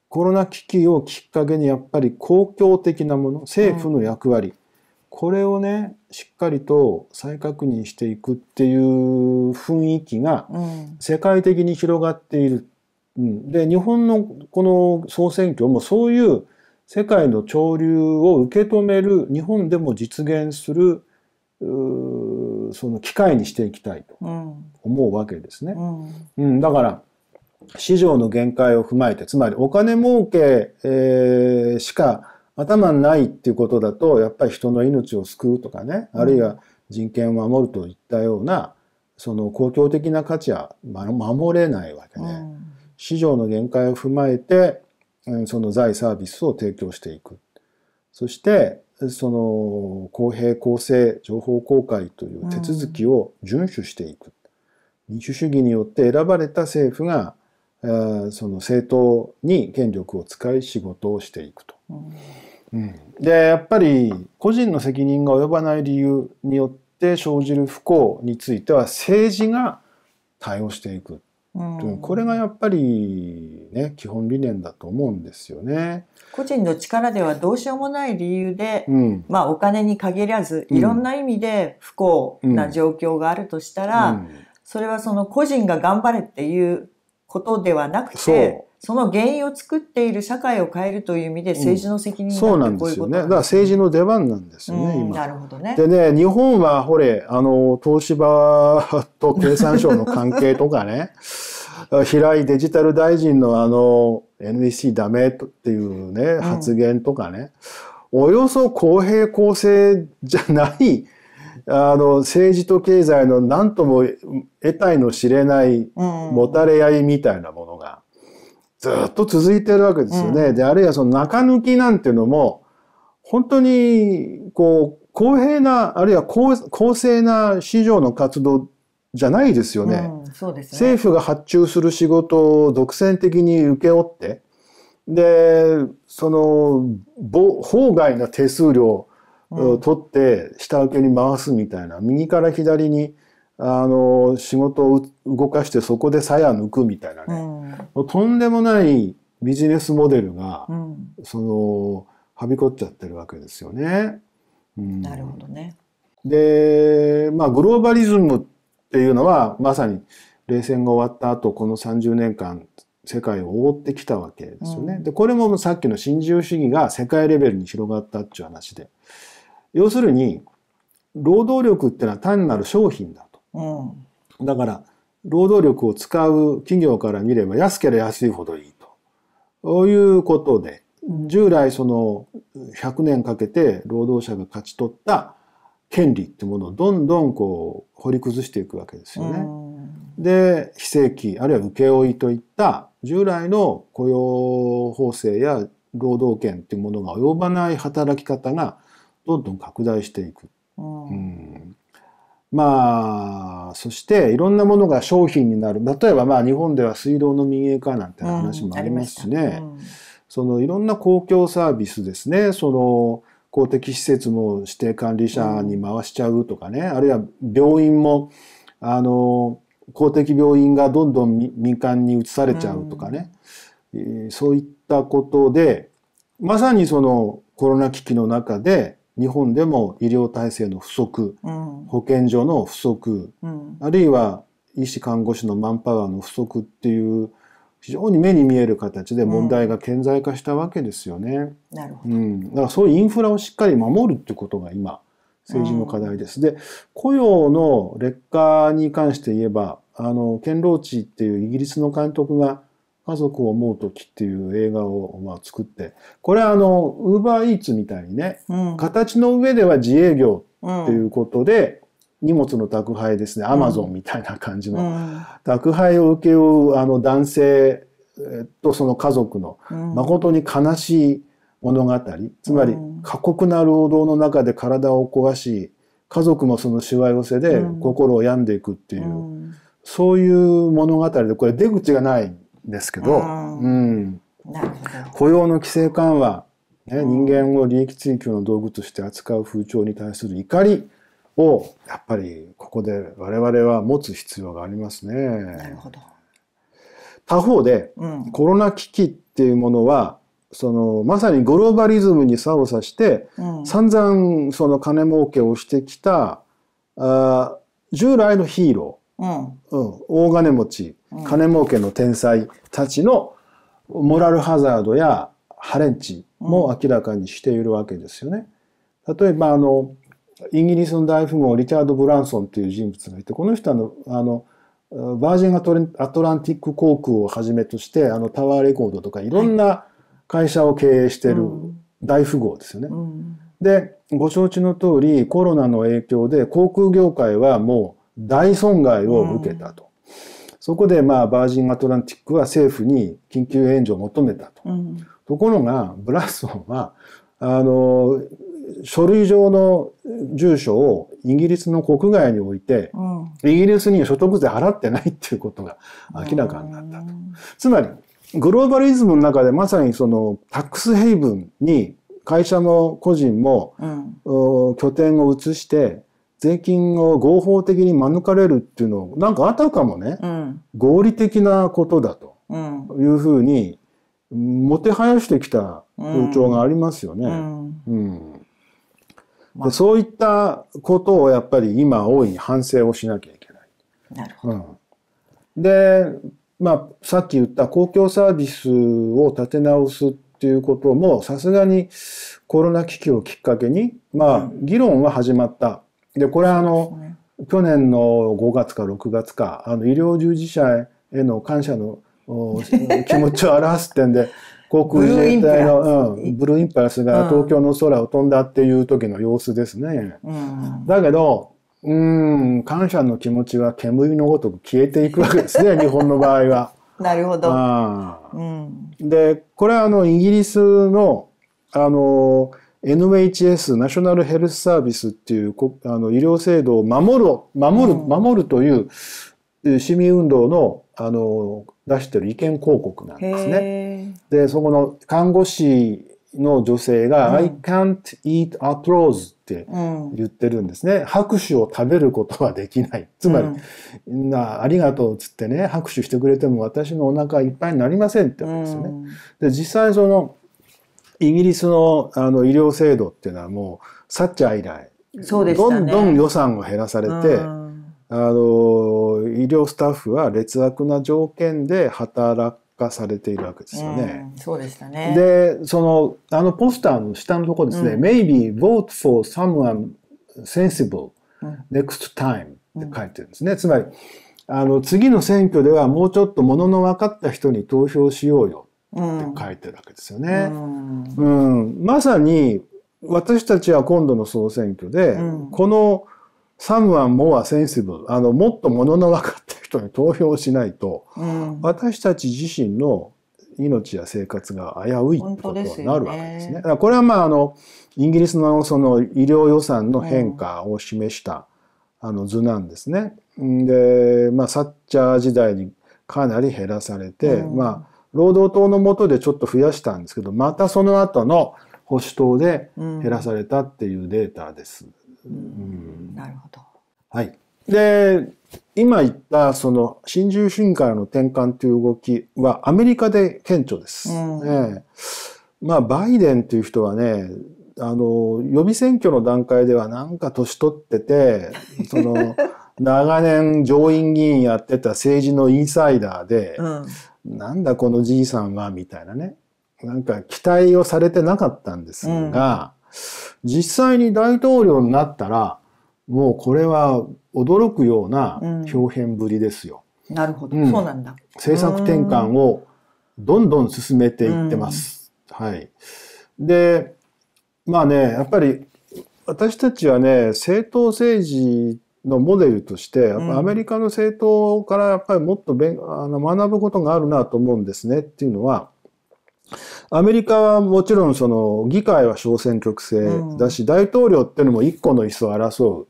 コロナ危機をきっかけにやっぱり公共的なもの政府の役割、これをねしっかりと再確認していくっていう雰囲気が世界的に広がっている。うん、で日本のこの総選挙もそういう世界の潮流を受け止める日本でも実現するその機会にしていきたいと思うわけですね。うん、うん、だから市場の限界を踏まえてつまりお金儲け、えー、しか頭にないっていうことだとやっぱり人の命を救うとかね、あるいは人権を守るといったようなその公共的な価値は守れないわけねうん、市場の限界を踏まえてその財サービスを提供していく。そして、その公平公正情報公開という手続きを遵守していく。うん、民主主義によって選ばれた政府が、その政党に権力を使い仕事をしていくと。うん、で、やっぱり個人の責任が及ばない理由によって生じる不幸については政治が対応していく。うん、これがやっぱりね基本理念だと思うんですよね。個人の力ではどうしようもない理由で、うん、まあお金に限らずいろんな意味で不幸な状況があるとしたら、うん、それはその個人が頑張れっていうことではなくてその原因を作っている社会を変えるという意味で政治の責任、そうなんですよね。だから政治の出番なんですよね、うん、今。なるほどね。でね、日本はほれ、あの、東芝と経産省の関係とかね、[LAUGHS] 平井デジタル大臣のあの、NEC ダメっていうね、発言とかね、うん、およそ公平公正じゃない、あの、政治と経済の何とも得体の知れないもたれ合いみたいなものが、ずっと続いてるわけですよね。うん、で、あるいはその中抜きなんていうのも、本当に、こう、公平な、あるいは公公正な市場の活動じゃないですよね。うん、そうですね政府が発注する仕事を独占的に請け負って、で、その、法外な手数料を取って下請けに回すみたいな、うん、右から左に、あの、仕事を動かしてそこで鞘抜くみたいなね。とんでもないビジネスモデルが、うん、そのはびこっちゃってるわけですよね。うん、なるほどねで、まあ、グローバリズムっていうのはまさに冷戦が終わった後この30年間世界を覆ってきたわけですよね。うん、でこれもさっきの新自由主義が世界レベルに広がったっていう話で要するに労働力ってのは単なる商品だと。うん、だから労働力を使う企業から見れば安ければ安いほどいいということで、従来その100年かけて労働者が勝ち取った権利ってものをどんどんこう掘り崩していくわけですよね。で非正規あるいは請負といった従来の雇用法制や労働権っていうものが及ばない働き方がどんどん拡大していく。うん、まあ、そしていろんなものが商品になる。例えばまあ日本では水道の民営化なんて話もありますしね。うんうん、そのいろんな公共サービスですね。その公的施設も指定管理者に回しちゃうとかね。あるいは病院も、あの、公的病院がどんどん民間に移されちゃうとかね。そういったことで、まさにそのコロナ危機の中で、日本でも医療体制の不足、うん、保健所の不足、うん、あるいは医師看護師のマンパワーの不足っていう非常に目に見える形で問題が顕在化したわけですよね。うん、なるほど、うん、だからそういうインフラをしっかり守るってことが今政治の課題です。で雇用の劣化に関して言えばあの堅牢地っていうイギリスの監督が家族を思う時っていう映画を、まあ、作って、これはあの、ウーバーイーツみたいにね、うん、形の上では自営業っていうことで、荷物の宅配ですね、アマゾンみたいな感じの、宅配を請け負うあの男性とその家族の、誠に悲しい物語、つまり過酷な労働の中で体を壊し、家族もそのしわ寄せで心を病んでいくっていう、そういう物語で、これ出口がない。ですけど、うん雇用の規制緩和、ね、人間を利益追求の道具として扱う風潮に対する怒りをやっぱりここで我々は持つ必要がありますね。なるほど他方で、うん、コロナ危機っていうものはそのまさにグローバリズムに差を差して、うん、散々その金儲けをしてきたあ従来のヒーローうん、大金持ち、金儲けの天才たちのモラルハザードやハレンチも明らかにしているわけですよね。例えばあのイギリスの大富豪リチャード・ブランソンという人物がいてこの人はあのバージンアトランティック航空をはじめとしてあのタワーレコードとかいろんな会社を経営してる大富豪ですよね。はいうん、でご承知の通りコロナの影響で航空業界はもう大損害を受けたと。うん、そこで、まあ、バージン・アトランティックは政府に緊急援助を求めたと。うん、ところが、ブラスソンは、あの、書類上の住所をイギリスの国外に置いて、うん、イギリスに所得税払ってないっていうことが明らかになったと。つまり、グローバリズムの中でまさにそのタックスヘイブンに会社も個人も、うん、拠点を移して税金を合法的に免れるっていうのを、なんかあたかもね、うん、合理的なことだというふうに、もてはやしてきた風潮がありますよね。うん、そういったことをやっぱり今大いに反省をしなきゃいけない。で、まあ、さっき言った公共サービスを立て直すっていうことも、さすがにコロナ危機をきっかけに、まあ、議論は始まったで、これはあの、ね、去年の5月か6月か、あの、医療従事者への感謝の [LAUGHS] 気持ちを表す点で、航空自衛隊のブルーインパルス,、が東京の空を飛んだっていう時の様子ですね。うん、だけど、うん、感謝の気持ちは煙のごとく消えていくわけですね、[LAUGHS] 日本の場合は。なるほど。うん、で、これはあの、イギリスの、あのー、NHS、ナショナルヘルスサービスっていうあの医療制度を守る、守る、守るという市民運動のあの出してる意見広告なんですね。で、そこの看護師の女性が、うん、I can't eat applause って言ってるんですね。拍手を食べることはできない。つまり、うん、なありがとうっつってね、拍手してくれても私のお腹いっぱいになりませんってわけですよね。で、実際そのイギリスのあの医療制度っていうのはもうサッチャー以来、ね、どんどん予算を減らされて、うんあの医療スタッフは劣悪な条件で働かされているわけですよね。うん、そうでしたね。で、そのあのポスターの下のところですね、うん、Maybe vote for someone sensible next time、って書いてるんですね。つまりあの次の選挙ではもうちょっとものの分かった人に投票しようよって書いてるわけですよね。うん、うんまさに私たちは今度の総選挙で、うん、このサム m e o ア・センシブ e あのもっとものの分かっている人に投票しないと、うん、私たち自身の命や生活が危ういってことになるわけですね。すねこれはまああのイギリスのその医療予算の変化を示した、あの図なんですね。で、まあ、サッチャー時代にかなり減らされて、うん、まあ労働党の下でちょっと増やしたんですけど、またその後の保守党で減らされたっていうデータです。うん、うん、なるほど。はい。で、今言ったその新自由主義からの転換という動きはアメリカで顕著です。うん、えまあ、バイデンという人はね、あの、予備選挙の段階ではなんか年取ってて、[LAUGHS] その、長年上院議員やってた政治のインサイダーで、うん、なんだこのじいさんは、みたいなね。なんか期待をされてなかったんですが、うん、実際に大統領になったら、もうこれは驚くような表現ぶりですよ。うん、なるほど、うん、そうなんだ。政策転換をどんどん進めていってます。はい。で、まあね、やっぱり私たちはね、政党政治のモデルとして、やっぱアメリカの政党からやっぱりもっとんあの学ぶことがあるなと思うんですねっていうのは、アメリカはもちろんその議会は小選挙区制だし、うん、大統領っていうのも1個の椅子を争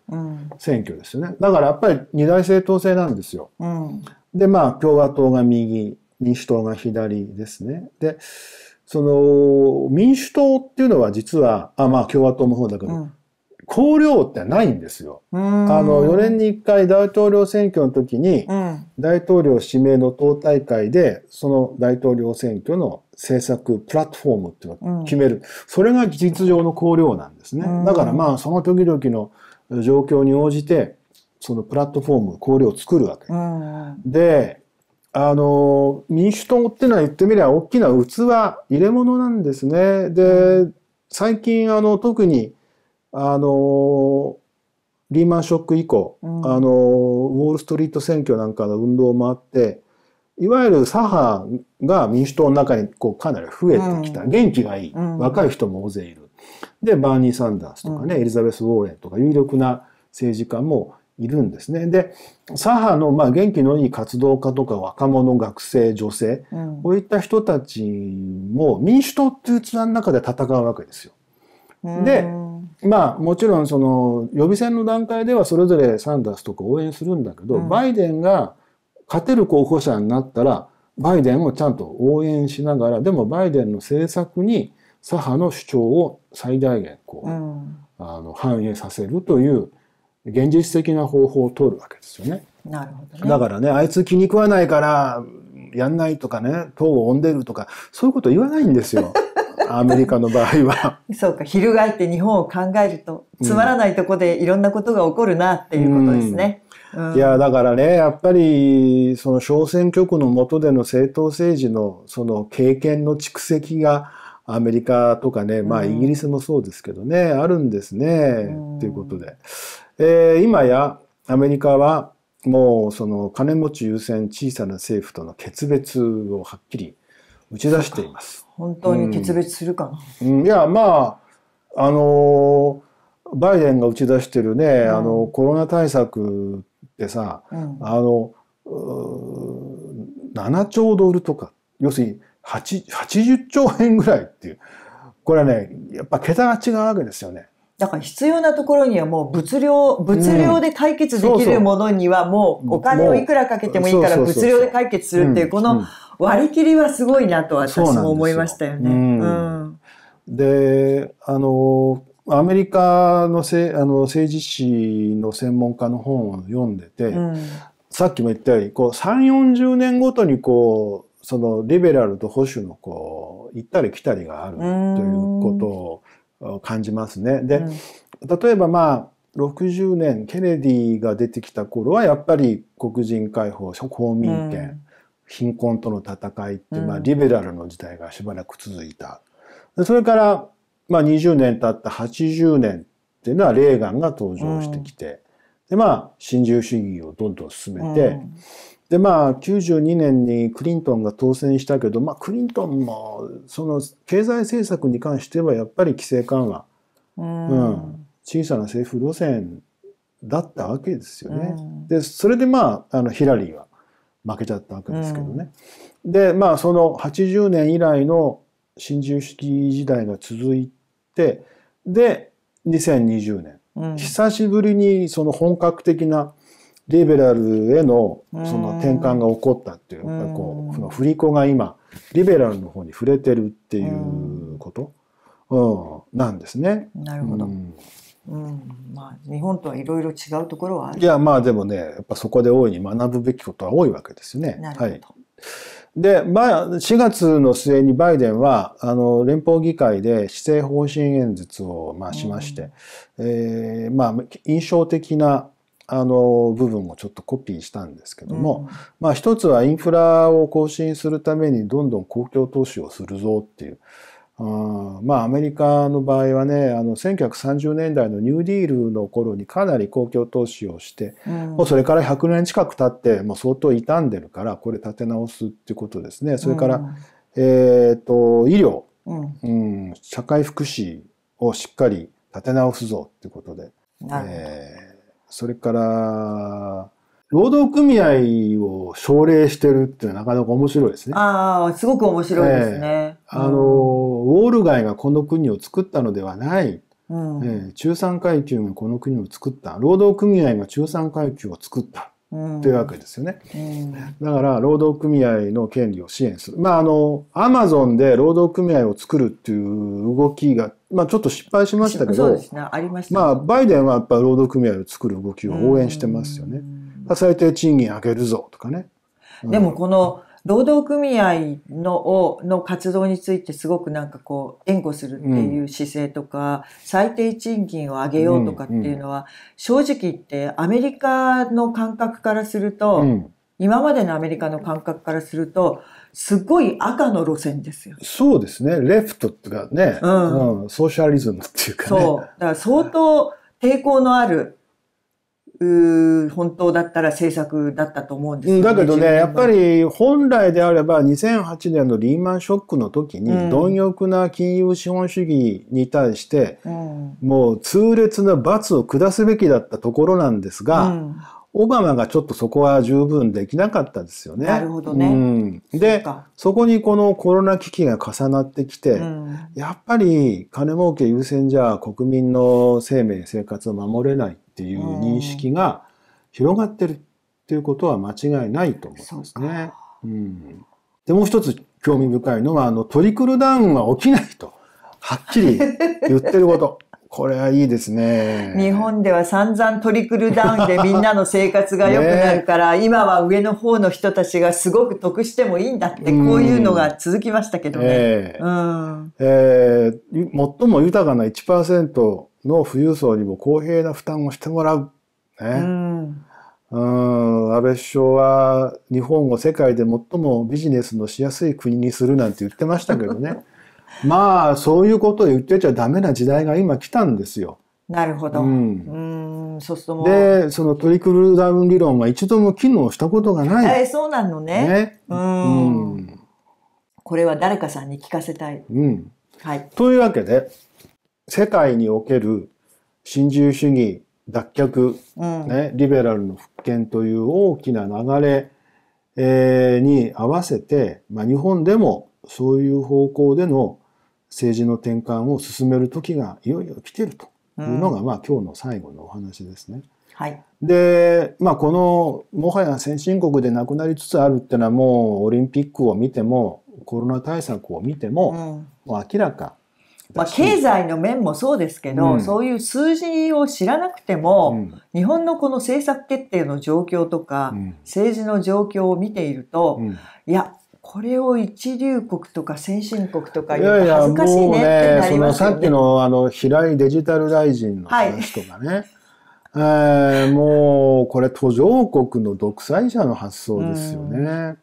う選挙ですよね、だからやっぱり二大政党制なんですよ。うん、でまあ共和党が右民主党が左ですね。でその民主党っていうのは実はあまあ共和党もそうだけど、綱領ってないんですよ。あの、4年に1回大統領選挙の時に、大統領指名の党大会で、その大統領選挙の政策プラットフォームっていうのを決める。うん、それが事実上の綱領なんですね。だからまあ、その時々の状況に応じて、そのプラットフォーム、綱領を作るわけ。で、あの、民主党ってのは言ってみれば大きな器、入れ物なんですね。で、最近あの、特に、あのリーマンショック以降、うん、あのウォール・ストリート選挙なんかの運動もあっていわゆる左派が民主党の中にこうかなり増えてきた、うん、元気がいい、うん、若い人も大勢いるでバーニー・サンダースとかね、エリザベス・ウォーレンとか有力な政治家もいるんですね。で左派のまあ元気のいい活動家とか若者学生女性、こういった人たちも民主党っていうツの中で戦うわけですよ。でまあもちろんその予備選の段階ではそれぞれサンダースとか応援するんだけど、うん、バイデンが勝てる候補者になったらバイデンをちゃんと応援しながらでもバイデンの政策に左派の主張を最大限こう、うん、あの反映させるという現実的な方法を取るわけですよね。なるほど、ね、だからねあいつ気に食わないからやんないとかね党を追んでるとかそういうこと言わないんですよ。[LAUGHS] アメリカの場合は。[LAUGHS] そうか、翻って日本を考えると、つまらないとこでいろんなことが起こるなっていうことですね。うんうん、いや、だからね、やっぱり、その小選挙区の下での政党政治の、その経験の蓄積が、アメリカとかね、まあイギリスもそうですけどね、うん、あるんですね、ということで。えー、今やアメリカはもうその金持ち優先小さな政府との決別をはっきり打ち出しています。本当に決別するかな。うん、いや、まあ、あの、バイデンが打ち出してるね、うん、あの、コロナ対策ってさ、うん、あの、7兆ドルとか、要するに80兆円ぐらいっていう、これはね、やっぱ桁が違うわけですよね。だから必要なところにはもう物量、物量で解決できるものにはもうお金をいくらかけてもいいから物量で解決するっていうこの割り切りはすごいなと私も思いましたよね。で、あの、アメリカのせあの政治史の専門家の本を読んでて、うん、さっきも言ったように、こう3、40年ごとにこう、そのリベラルと保守のこう、行ったり来たりがあるということを、感じますね。で、例えばまあ60年ケネディが出てきた頃はやっぱり黒人解放公民権、うん、貧困との戦いって、まあ、リベラルの時代がしばらく続いた。でそれから、まあ、20年経った80年っていうのはレーガンが登場してきて、うん、でまあ新自由主義をどんどん進めて、でまあ92年にクリントンが当選したけど、まあ、クリントンもその経済政策に関してはやっぱり規制緩和、うん、うん、小さな政府路線だったわけですよね。うん、でそれでまああのヒラリーは負けちゃったわけですけどね。うん、でまあその80年以来の新自由主義時代が続いてで2020年、久しぶりにその本格的なリベラルへのその転換が起こったっていう、うこう、その振り子が今、リベラルの方に触れてるっていうこと、うん、なんですね。なるほど。うんうんまあ、日本とはいろいろ違うところはあるいやまあでもねやっぱそこで大いに学ぶべきことは多いわけですよね。はい、で、まあ、4月の末にバイデンは、あの、連邦議会で施政方針演説を、まあ、しまして、うん、えー、まあ、印象的なあの部分もちょっとコピーしたんですけども、うん、まあ一つはインフラを更新するためにどんどん公共投資をするぞっていう。あまあアメリカの場合はねあの1930年代のニューディールの頃にかなり公共投資をして、うん、もうそれから100年近く経ってもう相当傷んでるからこれ立て直すっていうことですねそれから、うん、えと、医療、うん社会福祉をしっかり立て直すぞっていうことで。なるほど、えーそれから、労働組合を奨励してるっていうのはなかなか面白いですね。ああ、すごく面白いですね。えー、あの、うん、ウォール街がこの国を作ったのではない。うん、えー、中産階級がこの国を作った。労働組合が中産階級を作った。というわけですよね。だから労働組合の権利を支援する。まああのアマゾンで労働組合を作るっていう動きがまあちょっと失敗しましたけど、ままあバイデンはやっぱ労働組合を作る動きを応援してますよね。最低賃金上げるぞとかね。でもこの労働組合のをの活動についてすごくなんかこう、援護するっていう姿勢とか、うん、最低賃金を上げようとかっていうのは、うん、正直言ってアメリカの感覚からすると、うん、今までのアメリカの感覚からすると、すごい赤の路線ですよ。そうですね。レフトとかね、うん、ソーシャリズムっていうかね。そう。だから相当抵抗のある、本当だったら政策だったと思うんですよ、ね、だけどね、やっぱり本来であれば2008年のリーマンショックの時に、貪欲な金融資本主義に対して、もう痛烈な罰を下すべきだったところなんですが、うん、オバマがちょっとそこは十分できなかったですよね。なるほどね。でそこにこのコロナ危機が重なってきて、やっぱり金儲け優先じゃ国民の生命生活を守れない。っていう認識が広がってるっていうことは間違いないと思うんですね。うん、でもう一つ興味深いのはあのトリクルダウンは起きないとはっきり [LAUGHS] 言ってること。これはいいですね。日本では散々トリクルダウンでみんなの生活が良くなるから今は上の方の人たちがすごく得してもいいんだって、こういうのが続きましたけどね。えー、うん、えー、最も豊かな1%の富裕層にも公平な負担をしてもらう。ね。うん安倍首相は日本を世界で最もビジネスのしやすい国にするなんて言ってましたけどね [LAUGHS] まあそういうことを言ってちゃダメな時代が今来たんですよ。なるほど。うん。うんそうするとで、そのトリクルダウン理論は一度も機能したことがない。え、そうなのね。ねうん。うんこれは誰かさんに聞かせたい。うん。はい。というわけで、世界における新自由主義脱却、ね、リベラルの復権という大きな流れ、えー、に合わせて、まあ、日本でもそういう方向での政治の転換を進める時がいよいよ来てるというのが、うん、まあ、今日の最後のお話ですね。はい、で、まあ、このもはや先進国でなくなりつつあるっていうのはもうオリンピックを見てもコロナ対策を見ても,、もう明らかまあ、経済の面もそうですけど、うん、そういう数字を知らなくても、うん、日本のこの政策決定の状況とか、うん、政治の状況を見ていると、いやこれを一流国とか先進国とか言うと恥ずかしいねってなりますよね。さっきのあの平井デジタル大臣の話とかね。はいえー、もうこれ途上国の独裁者の発想ですよね。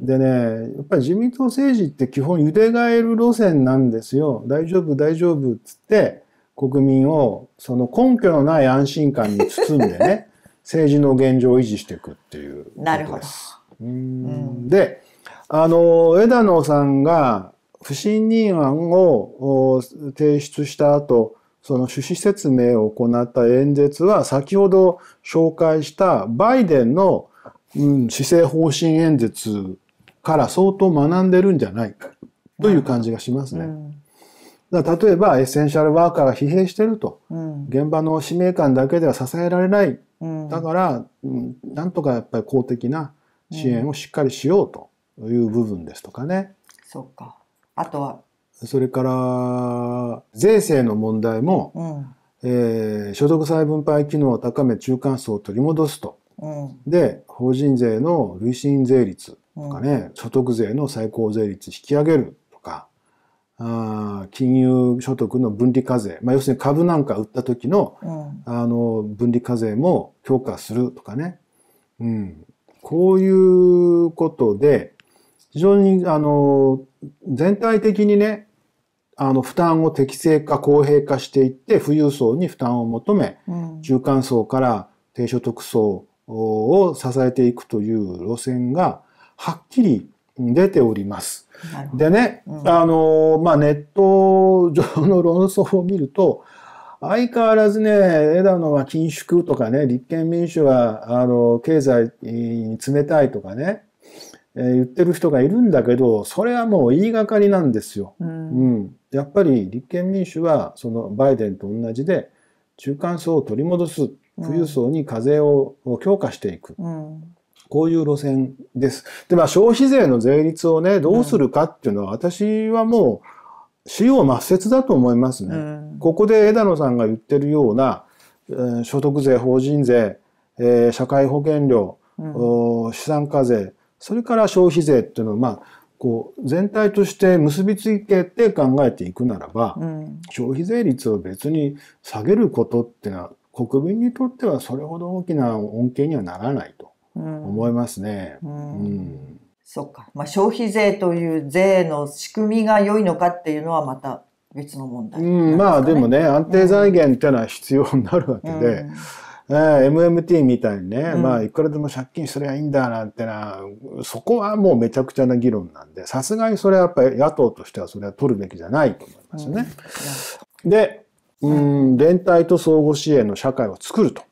でね、やっぱり自民党政治って基本ゆでがえる路線なんですよ。大丈夫、大丈夫っつって、国民をその根拠のない安心感に包んでね、[LAUGHS] 政治の現状を維持していくっていうなるほど。で、あの、枝野さんが不信任案を提出した後、その趣旨説明を行った演説は先ほど紹介したバイデンのうん、施政方針演説から相当学んでるんじゃないかという感じがしますね。うんだ例えばエッセンシャルワーカーが疲弊してると、うん、現場の使命感だけでは支えられない、うん、だから、うん、なんとかやっぱり公的な支援をしっかりしようという部分ですとかね。そうかあとはそれから税制の問題も、えー、所得再分配機能を高め中間層を取り戻すとで法人税の累進税率とかね、所得税の最高税率引き上げるとかあ金融所得の分離課税、まあ、要するに株なんか売った時の,、あの分離課税も強化するとかね、うん、こういうことで非常にあの全体的にねあの負担を適正化公平化していって富裕層に負担を求め、中間層から低所得層を支えていくという路線がはっきり出ております。でね、うん、あの、まあ、ネット上の論争を見ると、相変わらずね、枝野は緊縮とかね、立憲民主は、あの、経済に冷たいとかね、えー、言ってる人がいるんだけど、それはもう言いがかりなんですよ。うん、うん。やっぱり立憲民主は、そのバイデンと同じで、中間層を取り戻す。富裕層に課税を強化していく。こういう路線です。で、まあ消費税の税率をね、どうするかっていうのは、私はもう、使用抹殺だと思いますね。ここで枝野さんが言ってるような、えー、所得税、法人税、えー、社会保険料、うん、資産課税、それから消費税っていうのは、まあ、こう全体として結びついて考えていくならば、うん、消費税率を別に下げることってのは国民にとってはそれほど大きな恩恵にはならないと思いますね。うん、うんそうか。まあ、消費税という税の仕組みが良いのかっていうのはまた別の問題、ね、うん、まあでもね、安定財源っていうのは必要になるわけで、うん、えー、MMT みたいにね、うん、まあいくらでも借金すりゃいいんだなんてな、そこはもうめちゃくちゃな議論なんで、さすがにそれはやっぱり野党としてはそれは取るべきじゃないと思いますね。うん、で、うん連帯と相互支援の社会を作ると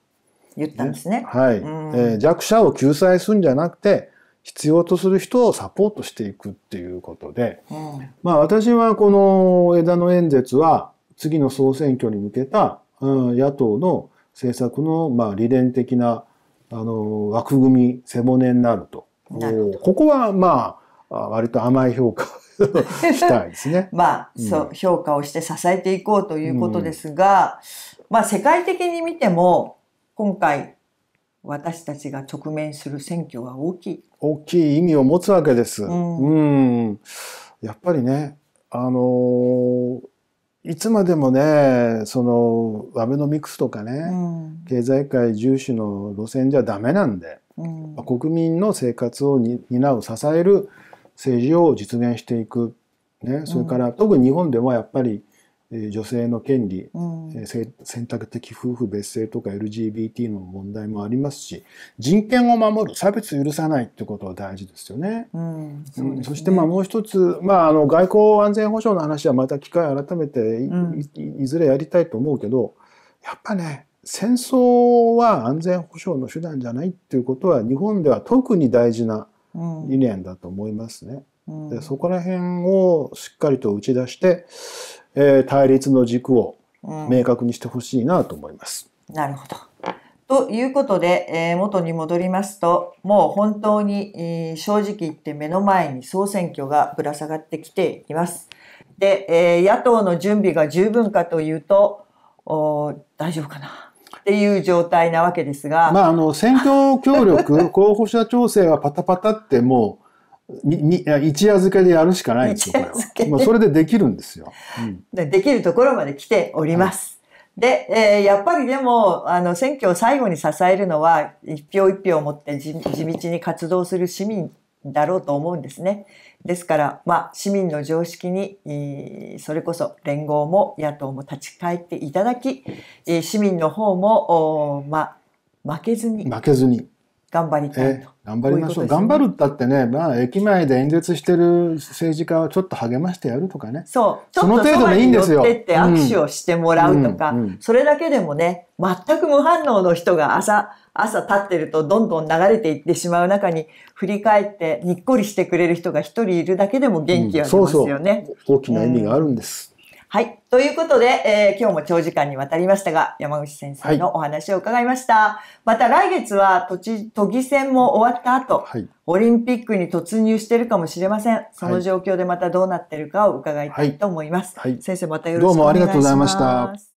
言ったんですね。はい、えー、弱者を救済するんじゃなくて必要とする人をサポートしていくっていうことで、うん、まあ私はこの枝野演説は次の総選挙に向けた、うん、野党の政策のまあ理念的なあの枠組み背骨になると。るここはまあ割と甘い評価 [LAUGHS] したいですね。まあ、うん、そう、評価をして支えていこうということですが、うん、まあ、世界的に見ても、今回、私たちが直面する選挙は大きい。大きい意味を持つわけです。うん、うんやっぱりね、あのーいつまでもね、その、アベノミクスとかね、うん、経済界重視の路線じゃダメなんで、うん、国民の生活を担う、支える政治を実現していく、ね、それから、うん、特に日本でもやっぱり女性の権利、うん、選択的夫婦別姓とか LGBT の問題もありますし人権を守る差別許さないってことは大事ですよね。うんそうそしてまあもう一つ、まあ、あの外交安全保障の話はまた機会改めてい,、ずれやりたいと思うけどやっぱね戦争は安全保障の手段じゃないっていうことは日本では特に大事な理念だと思いますね。うん、でそこら辺をしっかりと打ち出して、えー、対立の軸を明確にしてほしいなと思います。うん、なるほどということで、えー、元に戻りますともう本当に、えー、正直言って目の前に総選挙がぶら下がってきています。で、えー、野党の準備が十分かというとお大丈夫かなっていう状態なわけですが。まあ、あの、選挙協力、[LAUGHS] 候補者調整はパタパタってもう、に一夜漬けでやるしかないんですよ、これそれでできるんですよ、うん、できるところまで来ております。はい、で、えー、やっぱりでも、あの、選挙を最後に支えるのは、一票一票を持って地道に活動する市民だろうと思うんですね。ですから、まあ、市民の常識に、それこそ連合も野党も立ち返っていただき、市民の方も、まあ、負けずに。負けずに。頑張りたいと。頑張りましょう。ううね、頑張るったってね、まあ、駅前で演説してる政治家をちょっと励ましてやるとかね。そう。その程度でいいんですよ。ってって握手をしてもらうとか、うんうんうん、それだけでもね、全く無反応の人が朝、朝立ってるとどんどん流れていってしまう中に振り返ってにっこりしてくれる人が一人いるだけでも元気は出ますよね、うん、そうそう大きな意味があるんです、うん、はい。ということで、えー、今日も長時間にわたりましたが、山口先生のお話を伺いました。はい、また来月は都知、都議選も終わった後、はい、オリンピックに突入してるかもしれません。その状況でまたどうなってるかを伺いたいと思います。はい、先生またよろしくお願いします。どうもありがとうございました。